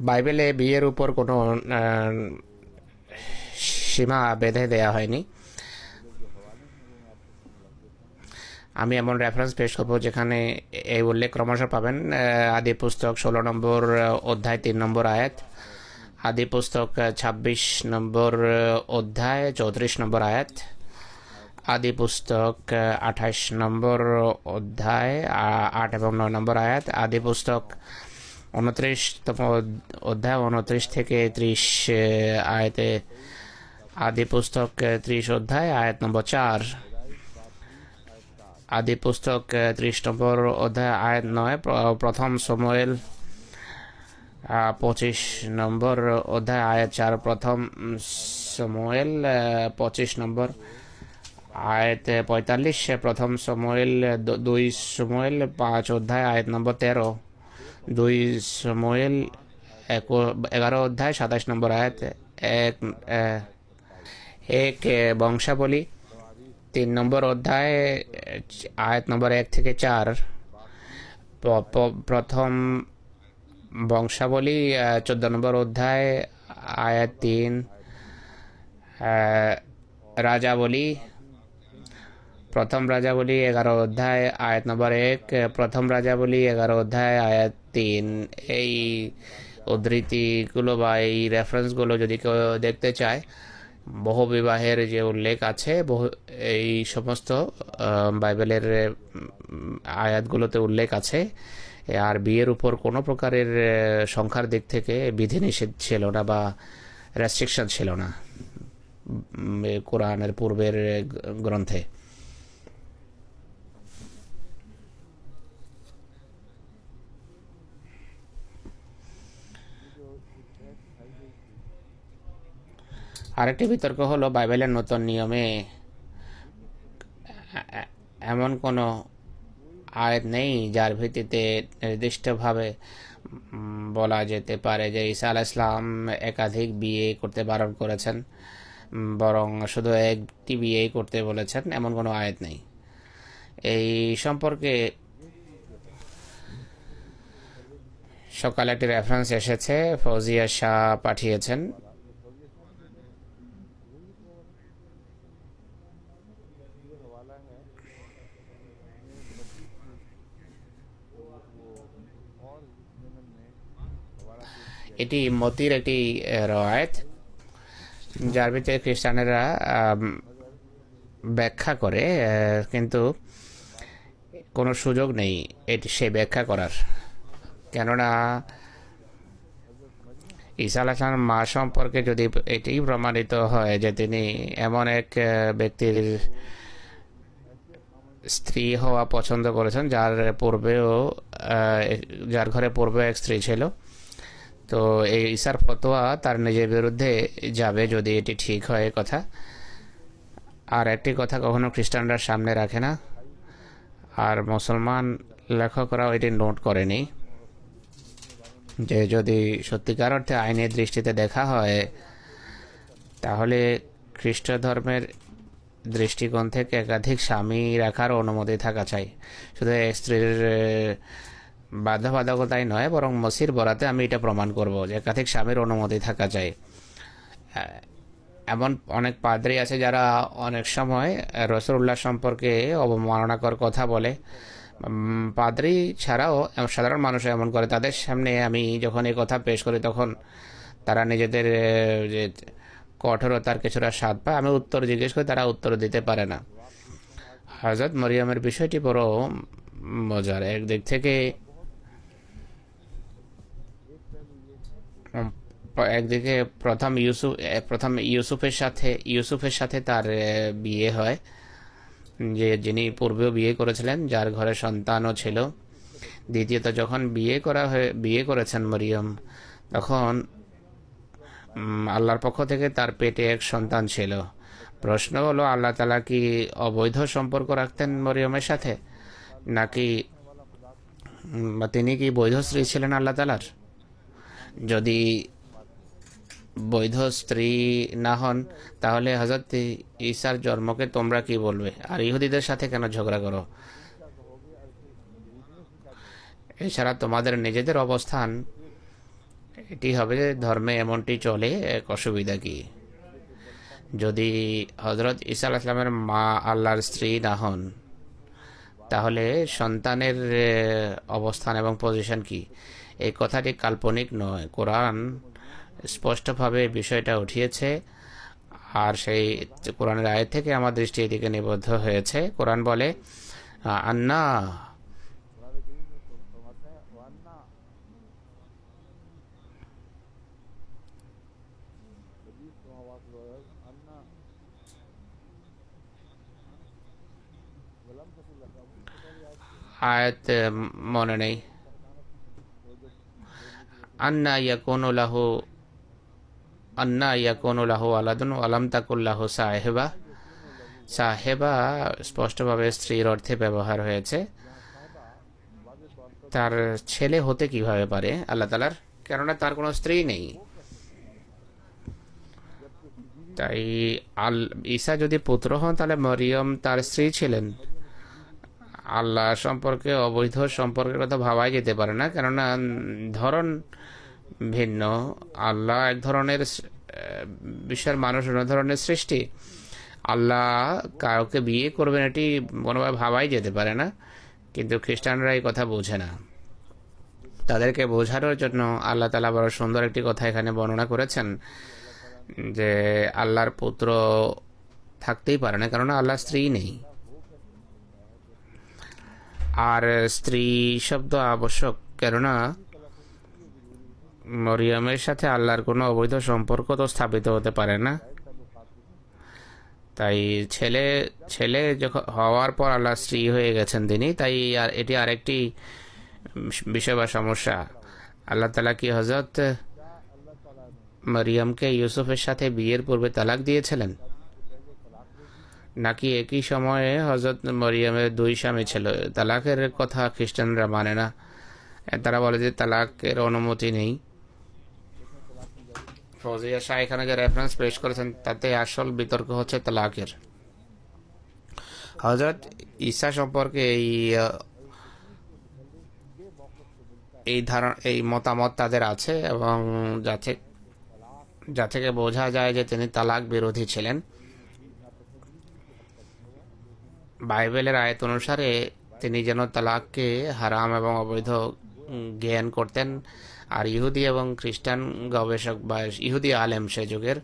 বাইবেলে বিয়ের উপর কোনো সীমা বেঁধে দেয়া হয়নি আমি এমন রেফারেন্স পেশ করবো যেখানে এই উল্লেখ ক্রমশ পাবেন আদি পুস্তক ষোলো নম্বর অধ্যায় তিন নম্বর আয়াত আদি পুস্তক ছাব্বিশ নম্বর অধ্যায় চৌত্রিশ নম্বর আয়াত আদি পুস্তক নম্বর অধ্যায় আট এবং নয় নম্বর আয়াত আদি পুস্তক উনত্রিশতম অধ্যায় উনত্রিশ থেকে ত্রিশ আয়াতে আদি পুস্তক ত্রিশ অধ্যায় আয়াত নম্বর চার আদি পুস্তক ত্রিশ নম্বর অধ্যায় আয়াত নয় প্রথম সময়েল পঁচিশ নম্বর অধ্যায় আয়াত চার প্রথম সময়েল পঁচিশ নম্বর আয়াত পঁয়তাল্লিশ প্রথম সময়েল দুই সময়েল পাঁচ অধ্যায় আয়ত নম্বর তেরো দুই সময়েল এগারো অধ্যায় সাতাশ নম্বর আয়াত এক এক বংশাবলী তিন নম্বর অধ্যায় আয়াত নম্বর এক থেকে চার প্রথম বংশাবলী চোদ্দ নম্বর অধ্যায় আয়াত তিন রাজাবলী প্রথম রাজাবলি এগারো অধ্যায় আয়াত নম্বর এক প্রথম রাজাবলি এগারো অধ্যায় আয়াত তিন এই উদ্ধৃতিগুলো বা এই রেফারেন্সগুলো যদি কেউ দেখতে চায় বহু বিবাহের যে উল্লেখ আছে বহু এই সমস্ত বাইবেলের আয়াতগুলোতে উল্লেখ আছে আর বিয়ের উপর কোনো প্রকারের সংখ্যার দিক থেকে বিধিনিষেধ ছিল না বা রেস্ট্রিকশন ছিল না কোরআনের পূর্বের গ্রন্থে আরেকটি বিতর্ক হলো বাইবেলের নতুন নিয়মে এমন কোনো আয়াত নেই যার ভিত্তিতে নির্দিষ্টভাবে বলা যেতে পারে যে ঈসা আল ইসলাম একাধিক বিয়ে করতে বারণ করেছেন বরং শুধু একটি বিয়েই করতে বলেছেন এমন কোনো আয়াত নেই এই সম্পর্কে সকালে একটি রেফারেন্স এসেছে ফৌজিয়া শাহ পাঠিয়েছেন এটি মতির একটি রয়েত যার ভিতরে খ্রিস্টানেরা ব্যাখ্যা করে কিন্তু কোনো সুযোগ নেই এটি সে ব্যাখ্যা করার কেননা ঈসা আলাহান মা সম্পর্কে যদি এটি প্রমাণিত হয় যে তিনি এমন এক ব্যক্তির স্ত্রী হওয়া পছন্দ করেছেন যার পূর্বেও যার ঘরে পূর্বেও এক স্ত্রী ছিল তো এই ইসার ফতোয়া তার নিজের বিরুদ্ধে যাবে যদি এটি ঠিক হয় কথা আর একটি কথা কখনো খ্রিস্টানরা সামনে রাখে না আর মুসলমান লেখকরাও এটি নোট করেনি যে যদি সত্যিকার অর্থে আইনের দৃষ্টিতে দেখা হয় তাহলে খ্রিস্ট ধর্মের দৃষ্টিকোণ থেকে একাধিক স্বামী রাখার অনুমতি থাকা চাই শুধু স্ত্রীর বাধ্যবাধকতাই নয় বরং মসির বরাতে আমি এটা প্রমাণ করব যে একাধিক স্বামীর অনুমতি থাকা যায় এমন অনেক পাদ্রী আছে যারা অনেক সময় রসুল্লাহ সম্পর্কে অবমাননাকর কথা বলে পাদ্রি ছাড়াও সাধারণ মানুষ এমন করে তাদের সামনে আমি যখন এই কথা পেশ করি তখন তারা নিজেদের যে কঠোরতার কিছুটা স্বাদ পায় আমি উত্তর জিজ্ঞেস করি তারা উত্তর দিতে পারে না হজরত মরিয়ামের বিষয়টি বড় মজার একদিক থেকে একদিকে প্রথম ইউসুফ প্রথম ইউসুফের সাথে ইউসুফের সাথে তার বিয়ে হয় যে যিনি পূর্বেও বিয়ে করেছিলেন যার ঘরে সন্তানও ছিল দ্বিতীয়ত যখন বিয়ে করা হয়ে বিয়ে করেছেন মরিয়ম তখন আল্লাহর পক্ষ থেকে তার পেটে এক সন্তান ছিল প্রশ্ন হলো আল্লাহ তালা কি অবৈধ সম্পর্ক রাখতেন মরিয়মের সাথে নাকি তিনি কি বৈধ স্ত্রী ছিলেন আল্লাহ তালার যদি বৈধ স্ত্রী না হন তাহলে হজরত ঈশার জন্মকে তোমরা কি বলবে আর ইহুদিদের সাথে কেন ঝগড়া করো এছাড়া তোমাদের নিজেদের অবস্থান এটি হবে ধর্মে এমনটি চলে এক অসুবিধা কি যদি হজরত ঈশা ইসলামের মা আল্লাহর স্ত্রী না হন তাহলে সন্তানের অবস্থান এবং পজিশন কী এই কথাটি কাল্পনিক নয় কোরআন স্পষ্টভাবে বিষয়টা উঠিয়েছে আর সেই কোরআনের আয় থেকে আমার দৃষ্টি এদিকে নিবদ্ধ হয়েছে কোরআন বলে আন্না আয়াত মনে নেই আন্না ইয়াকুন লাহ আন্না ইয়াকুন লাহ আলাদুন আলাম তাকুল্লাহ সাহেবা সাহেবা স্পষ্টভাবে স্ত্রীর অর্থে ব্যবহার হয়েছে তার ছেলে হতে কিভাবে পারে আল্লাহ তালার কেননা তার কোনো স্ত্রী নেই তাই আল ঈশা যদি পুত্র হন তাহলে মরিয়ম তার স্ত্রী ছিলেন আল্লাহ সম্পর্কে অবৈধ সম্পর্কের কথা ভাবাই যেতে পারে না কেননা ধরন ভিন্ন আল্লাহ এক ধরনের বিশ্বের মানুষ অন্য ধরনের সৃষ্টি আল্লাহ কাউকে বিয়ে করবেন এটি কোনোভাবে ভাবাই যেতে পারে না কিন্তু খ্রিস্টানরা এই কথা বোঝে না তাদেরকে বোঝানোর জন্য আল্লাহ তালা বড় সুন্দর একটি কথা এখানে বর্ণনা করেছেন যে আল্লাহর পুত্র থাকতেই পারে না কেননা আল্লাহ স্ত্রী নেই আর স্ত্রী শব্দ আবশ্যক কেননা মরিয়মের সাথে আল্লাহর কোনো অবৈধ সম্পর্ক তো স্থাপিত হতে পারে না তাই ছেলে ছেলে যখন হওয়ার পর আল্লাহ স্ত্রী হয়ে গেছেন তিনি তাই আর এটি আরেকটি বিষয় বা সমস্যা আল্লাহ তালা কি হজরত মরিয়মকে ইউসুফের সাথে বিয়ের পূর্বে তালাক দিয়েছিলেন নাকি একই সময়ে হজরত মরিয়মের দুই স্বামী ছিল তালাকের কথা খ্রিস্টানরা মানে না তারা বলে যে তালাকের অনুমতি নেই ফৌজিয়া শাহ এখানে যে রেফারেন্স পেশ করেছেন তাতে আসল বিতর্ক হচ্ছে তালাকের হজরত ঈসা সম্পর্কে এই এই ধারণা এই মতামত তাদের আছে এবং যাতে যা থেকে বোঝা যায় যে তিনি তালাক বিরোধী ছিলেন বাইবেলের আয়ত অনুসারে তিনি যেন তালাককে হারাম এবং অবৈধ জ্ঞান করতেন আর ইহুদি এবং খ্রিস্টান গবেষক বা ইহুদি আলেম সে যুগের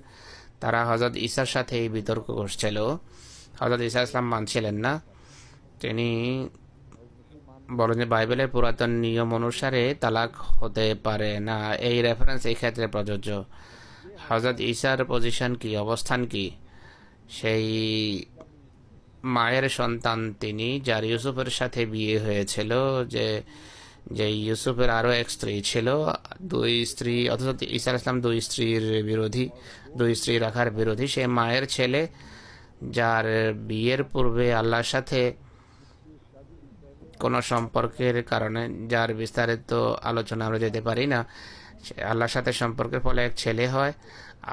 তারা হজরত ঈসার সাথে এই বিতর্ক করছিল হজরত ঈসা ইসলাম মানছিলেন না তিনি বলেন যে বাইবেলের পুরাতন নিয়ম অনুসারে তালাক হতে পারে না এই রেফারেন্স এই ক্ষেত্রে প্রযোজ্য হজরত ঈসার পজিশন কি অবস্থান কি সেই মায়ের সন্তান তিনি যার ইউসুফের সাথে বিয়ে হয়েছিল যে যে ইউসুফের আরও এক স্ত্রী ছিল দুই স্ত্রী অথচ ঈশার ইসলাম দুই স্ত্রীর বিরোধী দুই স্ত্রী রাখার বিরোধী সে মায়ের ছেলে যার বিয়ের পূর্বে আল্লাহর সাথে কোনো সম্পর্কের কারণে যার বিস্তারিত আলোচনা আমরা যেতে পারি না আল্লাহর সাথে সম্পর্কের ফলে এক ছেলে হয়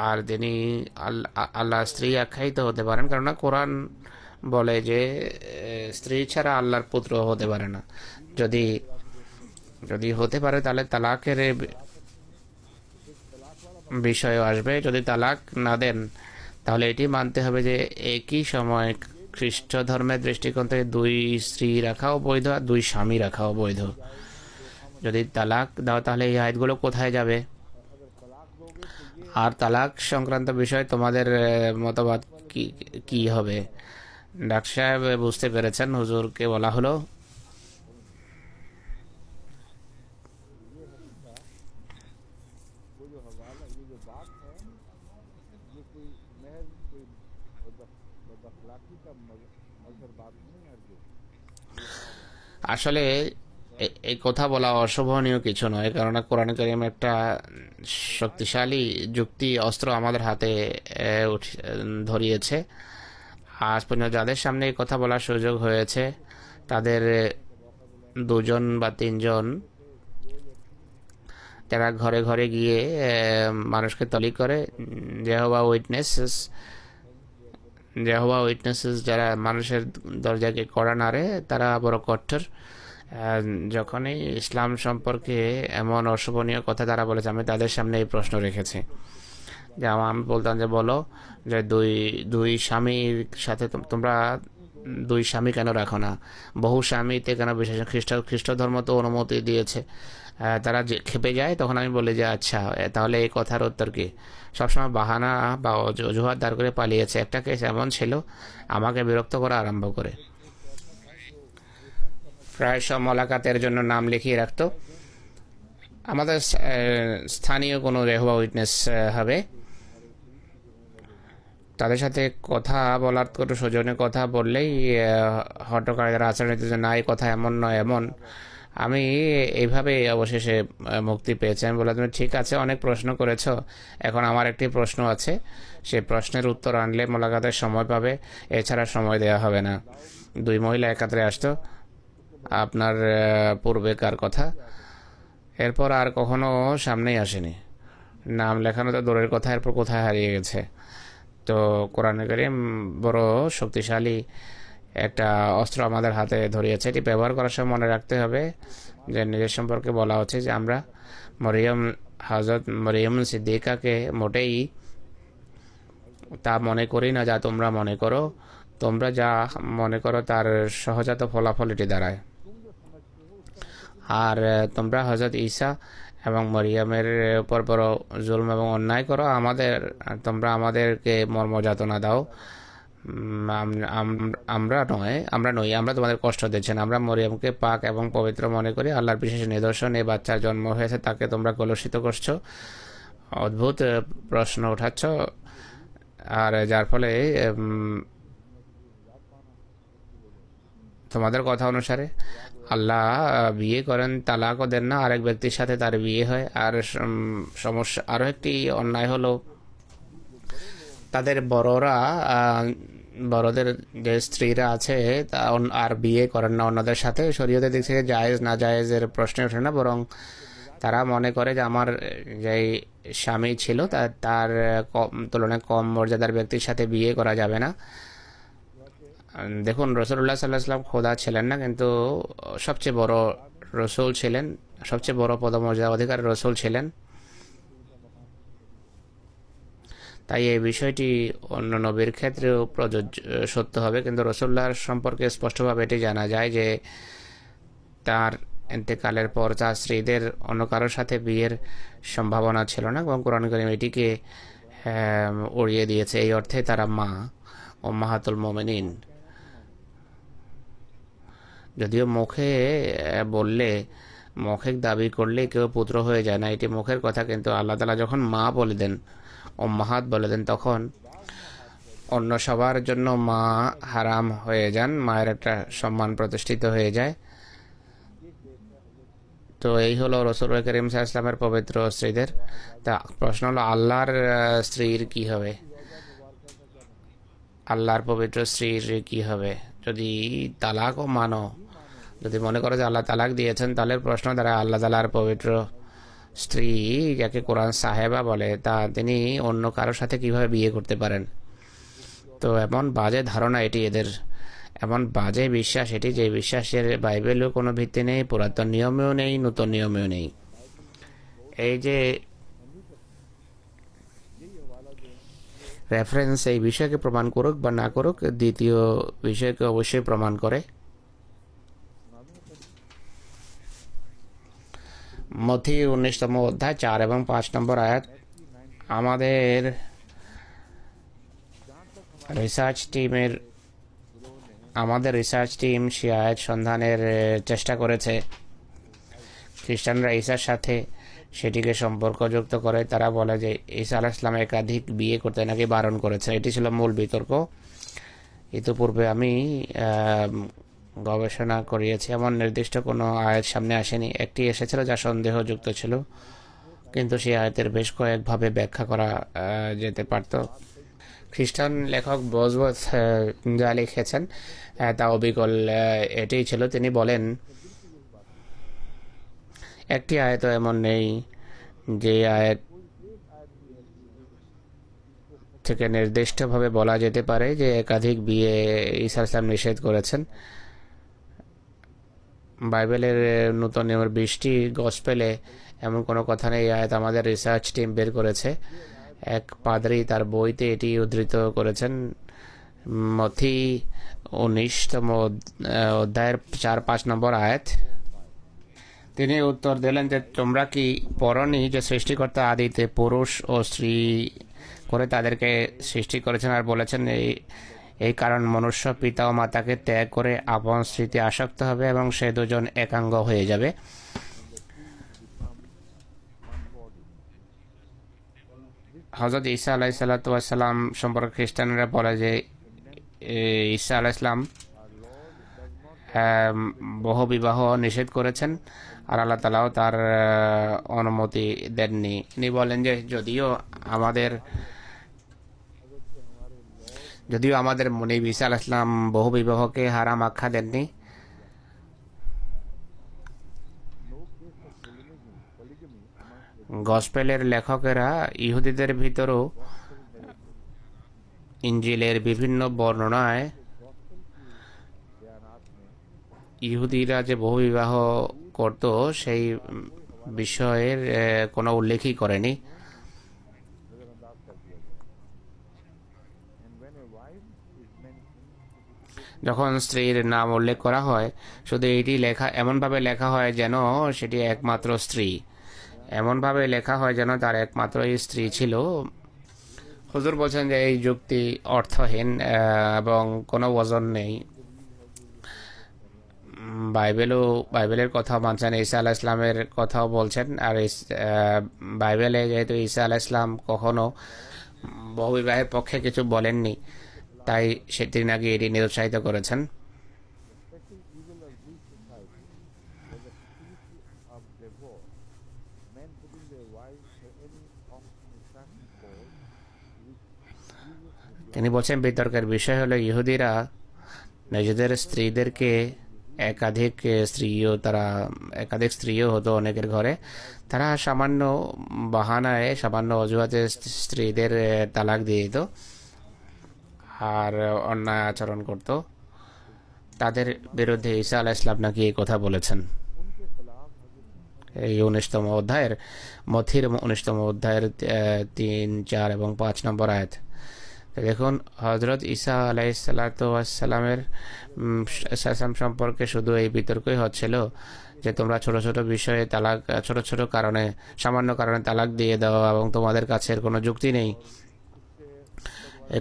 আর তিনি আল্লাহ স্ত্রী আখ্যায়িত হতে পারেন কেননা কোরআন বলে যে স্ত্রী ছাড়া আল্লাহর পুত্র হতে পারে না যদি যদি হতে পারে তাহলে তালাকের বিষয় আসবে যদি তালাক না দেন তাহলে এটি মানতে হবে যে একই সময় খ্রিস্ট ধর্মের দৃষ্টিকোণ থেকে দুই স্ত্রী রাখাও বৈধ আর দুই স্বামী রাখাও বৈধ যদি তালাক দাও তাহলে এই আয়াতগুলো কোথায় যাবে আর তালাক সংক্রান্ত বিষয়ে তোমাদের মতবাদ কি কি হবে ডাক্তার সাহেব বুঝতে পেরেছেন হুজুরকে বলা হলো আসলে এই কথা বলা অশোভনীয় কিছু নয় কারণ কোরআন করিম একটা শক্তিশালী যুক্তি অস্ত্র আমাদের হাতে ধরিয়েছে আজ পর্যন্ত যাদের সামনে এই কথা বলার সুযোগ হয়েছে তাদের দুজন বা তিনজন যারা ঘরে ঘরে গিয়ে মানুষকে তলি করে যে হবা উইটনেস জেহোয়া উইটনেসেস যারা মানুষের দরজাকে কড়া নাড়ে তারা বড় কট্টর যখনই ইসলাম সম্পর্কে এমন অশোভনীয় কথা তারা বলেছে আমি তাদের সামনে এই প্রশ্ন রেখেছি যে আমি বলতাম যে বলো যে দুই দুই স্বামীর সাথে তোমরা দুই স্বামী কেন রাখো না বহু স্বামীতে কেন বিশেষ খ্রিস্ট খ্রিস্ট ধর্ম তো অনুমতি দিয়েছে তারা যে খেপে যায় তখন আমি বলি যে আচ্ছা তাহলে এই কথার উত্তর কী সবসময় বাহানা বা অজুহাত দাঁড় করে পালিয়েছে একটা কেস এমন ছিল আমাকে বিরক্ত করা আরম্ভ করে প্রায় সব মলাকাতের জন্য নাম লিখিয়ে রাখতো আমাদের স্থানীয় কোনো রেহবা উইটনেস হবে তাদের সাথে কথা বলার কোনো সৌজন্যে কথা বললেই হট্টকারীরা আচরণ যে না এই কথা এমন নয় এমন আমি এইভাবে অবশেষে মুক্তি পেয়েছি আমি বললাম তুমি ঠিক আছে অনেক প্রশ্ন করেছ এখন আমার একটি প্রশ্ন আছে সে প্রশ্নের উত্তর আনলে মোলাকাতের সময় পাবে এছাড়া সময় দেওয়া হবে না দুই মহিলা একাত্রে আসতো আপনার পূর্বেকার কথা এরপর আর কখনো সামনেই আসেনি নাম লেখানো তো দূরের কথা এরপর কোথায় হারিয়ে গেছে তো কোরআন করিম বড় শক্তিশালী একটা অস্ত্র আমাদের হাতে ধরিয়েছে এটি ব্যবহার করার সময় মনে রাখতে হবে যে নিজের সম্পর্কে বলা হচ্ছে যে আমরা মরিয়ম হজরত মরিয়ম সিদ্দিকাকে মোটেই তা মনে করি না যা তোমরা মনে করো তোমরা যা মনে করো তার সহজাত ফলাফল এটি দাঁড়ায় আর তোমরা হজরত ঈসা এবং মরিয়ামের পরপর জুলম এবং অন্যায় করো আমাদের তোমরা আমাদেরকে মর্মযাতনা দাও আমরা নয় আমরা নই আমরা তোমাদের কষ্ট দিচ্ছেন আমরা মরিয়ামকে পাক এবং পবিত্র মনে করি আল্লাহর বিশেষ নিদর্শন এই বাচ্চার জন্ম হয়েছে তাকে তোমরা কলুষিত করছো অদ্ভুত প্রশ্ন উঠাচ্ছ আর যার ফলে তোমাদের কথা অনুসারে আল্লাহ বিয়ে করেন তালাকও দেন না আরেক ব্যক্তির সাথে তার বিয়ে হয় আর সমস্যা আরও একটি অন্যায় হলো তাদের বড়রা বড়দের যে স্ত্রীরা আছে তা আর বিয়ে করেন না অন্যদের সাথে শরীয়তে দিক থেকে জায়েজ না জায়েজের প্রশ্নে ওঠে না বরং তারা মনে করে যে আমার যে স্বামী ছিল তার তার তুলনায় কম মর্যাদার ব্যক্তির সাথে বিয়ে করা যাবে না দেখুন রসুল্লাহ সাল্লাহাম খোদা ছিলেন না কিন্তু সবচেয়ে বড় রসুল ছিলেন সবচেয়ে বড় পদমর্যাদা অধিকার রসুল ছিলেন তাই এই বিষয়টি অন্য নবীর ক্ষেত্রেও প্রযোজ্য সত্য হবে কিন্তু রসুল্লাহর সম্পর্কে স্পষ্টভাবে এটি জানা যায় যে তার এতেকালের পর তার স্ত্রীদের অন্য কারোর সাথে বিয়ের সম্ভাবনা ছিল না এবং কোরআন করিম এটিকে উড়িয়ে দিয়েছে এই অর্থে তারা মা ও মাহাতুল মোমেনিন যদিও মুখে বললে মুখে দাবি করলে কেউ পুত্র হয়ে যায় না এটি মুখের কথা কিন্তু আল্লাহ তালা যখন মা বলে দেন ও মাহাত বলে দেন তখন অন্য সবার জন্য মা হারাম হয়ে যান মায়ের একটা সম্মান প্রতিষ্ঠিত হয়ে যায় তো এই হলো রসুল করিম সাহা ইসলামের পবিত্র স্ত্রীদের তা প্রশ্ন হলো আল্লাহর স্ত্রীর কি হবে আল্লাহর পবিত্র স্ত্রীর কি হবে যদি তালাকও মানো যদি মনে করো যে আল্লাহ তালাক দিয়েছেন তাহলে প্রশ্ন দ্বারা আল্লাহ তালার পবিত্র স্ত্রী যাকে কোরআন সাহেবা বলে তা তিনি অন্য কারোর সাথে কিভাবে বিয়ে করতে পারেন তো এমন বাজে ধারণা এটি এদের এমন বাজে বিশ্বাস এটি যে বিশ্বাসের বাইবেলও কোনো ভিত্তি নেই পুরাতন নিয়মেও নেই নতুন নিয়মেও নেই এই যে রেফারেন্স এই বিষয়কে প্রমাণ করুক বা না করুক দ্বিতীয় বিষয়কে অবশ্যই প্রমাণ করে মথি উনিশতম অধ্যায় চার এবং পাঁচ নম্বর আয়াত আমাদের রিসার্চ টিমের আমাদের রিসার্চ টিম সে আয়াত সন্ধানের চেষ্টা করেছে খ্রিস্টানরা ঈশার সাথে সেটিকে সম্পর্কযুক্ত করে তারা বলে যে ঈসা আলাহ ইসলাম একাধিক বিয়ে করতে নাকি বারণ করেছে এটি ছিল মূল বিতর্ক ইতিপূর্বে আমি গবেষণা করিয়েছে এমন নির্দিষ্ট কোনো আয়াত সামনে আসেনি একটি এসেছিল যা সন্দেহযুক্ত ছিল কিন্তু সেই আয়াতের বেশ কয়েকভাবে ব্যাখ্যা করা যেতে পারত খ্রিস্টান লেখক বজবথ যা লিখেছেন তা অবিকল এটাই ছিল তিনি বলেন একটি আয়ত এমন নেই যে আয়াত থেকে নির্দিষ্টভাবে বলা যেতে পারে যে একাধিক বিয়ে ইসার সাহেব নিষেধ করেছেন বাইবেলের নূতন নিয়মের বৃষ্টি গসপেলে এমন কোনো কথা নেই আয়াত আমাদের রিসার্চ টিম বের করেছে এক পাদ্রি তার বইতে এটি উদ্ধৃত করেছেন মথি উনিশতম অধ্যায়ের চার পাঁচ নম্বর আয়াত তিনি উত্তর দিলেন যে তোমরা কি পরনি যে সৃষ্টিকর্তা আদিতে পুরুষ ও স্ত্রী করে তাদেরকে সৃষ্টি করেছেন আর বলেছেন এই এই কারণ মনুষ্য পিতা ও মাতাকে ত্যাগ করে আপন স্মৃতি আসক্ত হবে এবং সে দুজন একাঙ্গ হয়ে যাবে হজরত ঈসা আলাহ সাল্লাতাম সম্পর্কে খ্রিস্টানরা বলে যে ঈসা আলাহ ইসলাম বহু বিবাহ নিষেধ করেছেন আর আল্লাহ তালাও তার অনুমতি দেননি তিনি বলেন যে যদিও আমাদের যদিও আমাদের মনে বিশাল ইসলাম বহু বিবাহকে হারাম আখ্যা দেননি গসপেলের লেখকেরা ইহুদিদের ভিতরও ইঞ্জিলের বিভিন্ন বর্ণনায় ইহুদিরা যে বহু বিবাহ করত সেই বিষয়ের কোনো উল্লেখই করেনি যখন স্ত্রীর নাম উল্লেখ করা হয় শুধু এটি লেখা এমনভাবে লেখা হয় যেন সেটি একমাত্র স্ত্রী এমনভাবে লেখা হয় যেন তার একমাত্রই স্ত্রী ছিল হুজুর বলছেন যে এই যুক্তি অর্থহীন এবং কোনো ওজন নেই বাইবেলও বাইবেলের কথা মানছেন ঈসা আলাহ ইসলামের কথাও বলছেন আর বাইবেলে যেহেতু ঈসা আলাহ ইসলাম কখনো বহুবিবাহের পক্ষে কিছু বলেননি তাই সে তিনি নাকি এটি নিরুৎসাহিত করেছেন তিনি বলছেন বিতর্কের বিষয় হলো ইহুদিরা নিজেদের স্ত্রীদেরকে একাধিক স্ত্রীও তারা একাধিক স্ত্রীও হতো অনেকের ঘরে তারা সামান্য বাহানায় সামান্য অজুহাতে স্ত্রীদের তালাক দিয়ে দিত আর অন্যায় আচরণ করত তাদের বিরুদ্ধে ঈসা আলাহ ইসলাম নাকি এই কথা বলেছেন এই উনিশতম অধ্যায়ের মথির উনিশতম অধ্যায়ের তিন চার এবং পাঁচ নম্বর আয়াত দেখুন হজরত ঈসা আলাইসালাতামের সাসাম সম্পর্কে শুধু এই বিতর্কই হচ্ছিল যে তোমরা ছোট ছোট বিষয়ে তালাক ছোট ছোট কারণে সামান্য কারণে তালাক দিয়ে দাও এবং তোমাদের কাছে কোনো যুক্তি নেই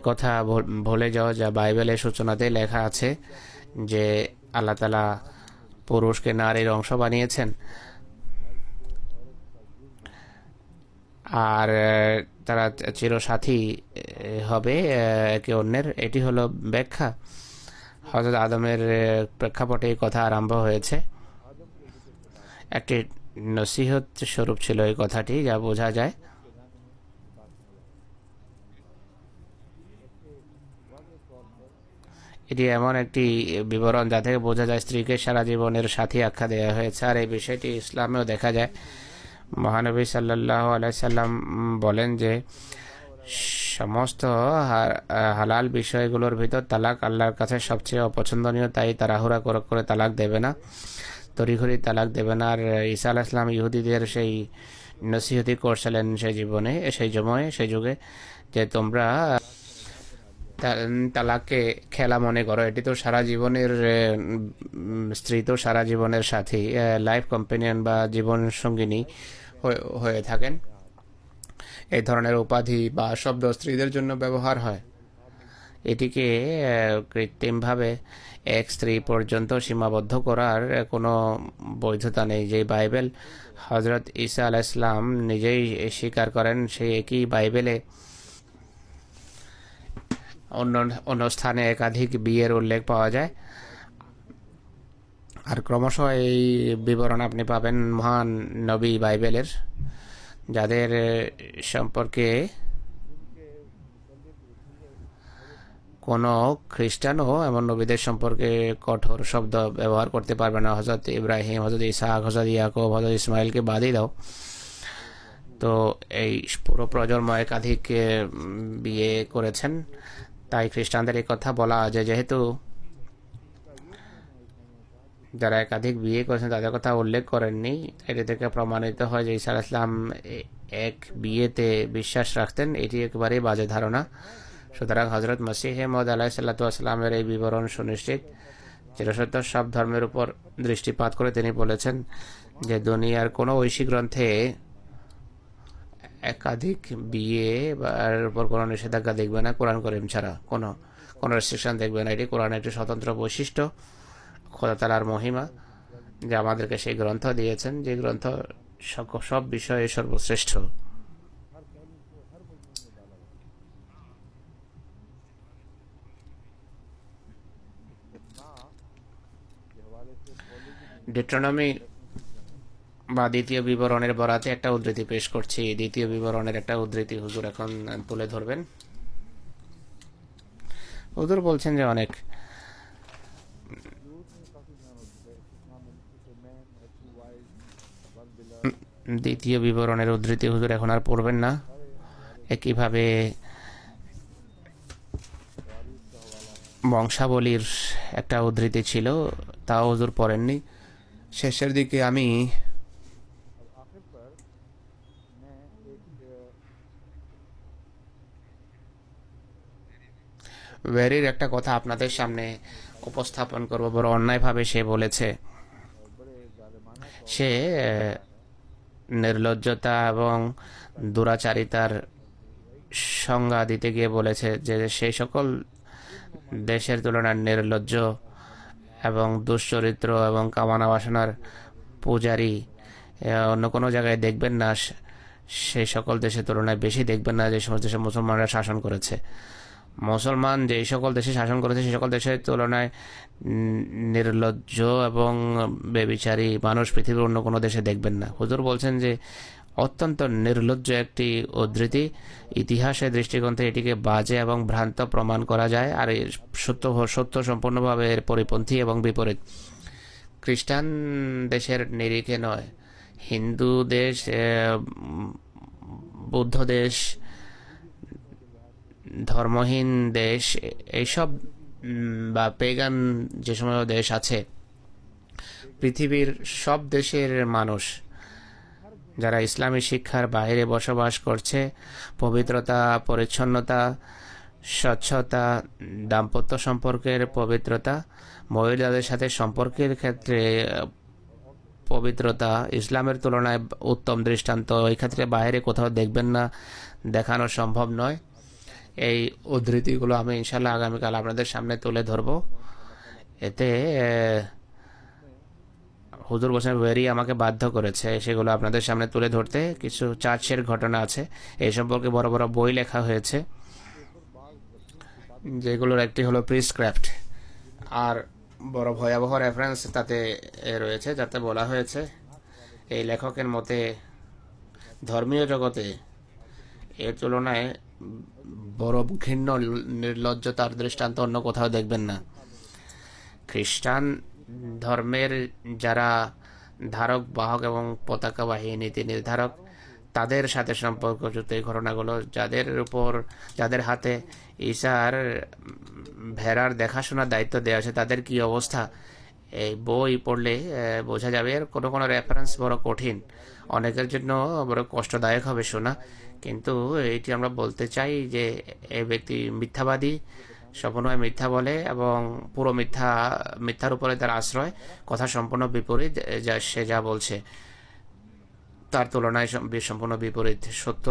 কথা ভুলে যাওয়া যা বাইবেলের সূচনাতে লেখা আছে যে আল্লাহ তালা পুরুষকে নারীর অংশ বানিয়েছেন আর তারা চিরসাথী হবে একে অন্যের এটি হলো ব্যাখ্যা হজরত আদমের প্রেক্ষাপটে এই কথা আরম্ভ হয়েছে একটি নসিহত স্বরূপ ছিল এই কথাটি যা বোঝা যায় এটি এমন একটি বিবরণ যা থেকে বোঝা যায় স্ত্রীকে সারা জীবনের সাথী আখ্যা দেওয়া হয়েছে আর এই বিষয়টি ইসলামেও দেখা যায় মহানবী সাল্লাহ আলাইসাল্লাম বলেন যে সমস্ত হালাল বিষয়গুলোর ভিতর তালাক আল্লাহর কাছে সবচেয়ে অপছন্দনীয় তাই তাড়াহুড়া করে করে তালাক দেবে না তড়িঘড়ি তালাক দেবে না আর ঈসা আল ইসলাম ইহুদিদের সেই নসিহতি করছিলেন সেই জীবনে সেই সময়ে সেই যুগে যে তোমরা তালাককে খেলা মনে করো এটি তো সারা জীবনের স্ত্রী তো সারা জীবনের সাথী লাইফ কম্পেনিয়ন বা জীবন সঙ্গিনী হয়ে থাকেন এই ধরনের উপাধি বা শব্দ স্ত্রীদের জন্য ব্যবহার হয় এটিকে কৃত্রিমভাবে এক স্ত্রী পর্যন্ত সীমাবদ্ধ করার কোনো বৈধতা নেই যে বাইবেল হজরত ঈসা আল ইসলাম নিজেই স্বীকার করেন সেই একই বাইবেলে অন্য অন্য স্থানে একাধিক বিয়ের উল্লেখ পাওয়া যায় আর ক্রমশ এই বিবরণ আপনি পাবেন মহান নবী বাইবেলের যাদের সম্পর্কে কোনো খ্রিস্টানও এমন নবীদের সম্পর্কে কঠোর শব্দ ব্যবহার করতে পারবে না হজরত ইব্রাহিম হজরত ইসাহ হজরত ইয়াকুব হজরত ইসমাইলকে বাদই দাও তো এই পুরো প্রজন্ম একাধিক বিয়ে করেছেন তাই খ্রিস্টানদের এই কথা বলা আছে যেহেতু যারা একাধিক বিয়ে করেছেন তাদের কথা উল্লেখ করেননি এটি থেকে প্রমাণিত হয় যে ইসার ইসলাম এক বিয়েতে বিশ্বাস রাখতেন এটি একেবারেই বাজে ধারণা সুতরাং হজরত মসিহ মদ আলাহ সাল্লাতামের এই বিবরণ সুনিশ্চিত চিরসত্য সব ধর্মের উপর দৃষ্টিপাত করে তিনি বলেছেন যে দুনিয়ার কোনো ঐশী গ্রন্থে একাধিক বিয়ে বা কোনো নিষেধাজ্ঞা দেখবে না কোরআন করিম ছাড়া কোনো কোনো রেস্ট্রিকশান দেখবে না এটি কোরআন একটি স্বতন্ত্র বৈশিষ্ট্য খোদাতালার মহিমা যে আমাদেরকে সেই গ্রন্থ দিয়েছেন যে গ্রন্থ সব বিষয়ে সর্বশ্রেষ্ঠ ডেট্রোনমি বা দ্বিতীয় বিবরণের বরাতে একটা উদ্ধৃতি পেশ করছি দ্বিতীয় বিবরণের একটা উদ্ধৃতি হুজুর এখন তুলে ধরবেন হুজুর বলছেন যে অনেক দ্বিতীয় বিবরণের উদ্ধৃতি হুজুর এখন আর পড়বেন না একইভাবে বংশাবলীর একটা উদ্ধৃতি ছিল তাও হুজুর পড়েননি শেষের দিকে আমি ভেরির একটা কথা আপনাদের সামনে উপস্থাপন করব বড় অন্যায়ভাবে সে বলেছে সে নির্লজ্জতা এবং দুরাচারিতার সংজ্ঞা দিতে গিয়ে বলেছে যে সেই সকল দেশের তুলনায় নির্লজ্জ এবং দুশ্চরিত্র এবং কামানা বাসনার পূজারি অন্য কোনো জায়গায় দেখবেন না সেই সকল দেশের তুলনায় বেশি দেখবেন না যে সমস্ত দেশের মুসলমানরা শাসন করেছে মুসলমান যে সকল দেশে শাসন করেছে সে সকল দেশের তুলনায় নির্লজ্জ এবং বেবিচারী মানুষ পৃথিবীর অন্য কোনো দেশে দেখবেন না হুজুর বলছেন যে অত্যন্ত নির্লজ্জ একটি উদ্ধৃতি ইতিহাসের দৃষ্টিকোণ থেকে এটিকে বাজে এবং ভ্রান্ত প্রমাণ করা যায় আর সত্য সত্য সম্পূর্ণভাবে এর পরিপন্থী এবং বিপরীত খ্রিস্টান দেশের নিরিখে নয় হিন্দু দেশ বৌদ্ধ দেশ ধর্মহীন দেশ এইসব বা পেগান যে সমস্ত দেশ আছে পৃথিবীর সব দেশের মানুষ যারা ইসলামী শিক্ষার বাইরে বসবাস করছে পবিত্রতা পরিচ্ছন্নতা স্বচ্ছতা দাম্পত্য সম্পর্কের পবিত্রতা মহিলাদের সাথে সম্পর্কের ক্ষেত্রে পবিত্রতা ইসলামের তুলনায় উত্তম দৃষ্টান্ত এই ক্ষেত্রে বাইরে কোথাও দেখবেন না দেখানো সম্ভব নয় এই উদ্ধৃতিগুলো আমি ইনশাল্লাহ আগামীকাল আপনাদের সামনে তুলে ধরব এতে হুজুর বসেন ভেরি আমাকে বাধ্য করেছে সেগুলো আপনাদের সামনে তুলে ধরতে কিছু চার্চের ঘটনা আছে এই সম্পর্কে বড় বড় বই লেখা হয়েছে যেগুলোর একটি হলো প্রিসক্রাফ্ট আর বড় ভয়াবহ রেফারেন্স তাতে রয়েছে যাতে বলা হয়েছে এই লেখকের মতে ধর্মীয় জগতে এর তুলনায় বড় ঘৃণ্য নির্লজ্জতার দৃষ্টান্ত অন্য কোথাও দেখবেন না খ্রিস্টান ধর্মের যারা ধারক বাহক এবং পতাকা বাহিনী নীতি নির্ধারক তাদের সাথে সম্পর্কযুক্ত এই ঘটনাগুলো যাদের উপর যাদের হাতে ঈশার ভেড়ার দেখাশোনার দায়িত্ব দেওয়া আছে তাদের কি অবস্থা এই বই পড়লে বোঝা যাবে এর কোনো কোনো রেফারেন্স বড় কঠিন অনেকের জন্য বড় কষ্টদায়ক হবে শোনা কিন্তু এটি আমরা বলতে চাই যে এ ব্যক্তি মিথ্যাবাদী সম্পূর্ণভাবে মিথ্যা বলে এবং পুরো মিথ্যা মিথ্যার উপরে তার আশ্রয় কথা সম্পূর্ণ বিপরীত যা সে যা বলছে তার তুলনায় সম্পূর্ণ বিপরীত সত্য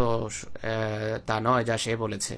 তা নয় যা সে বলেছে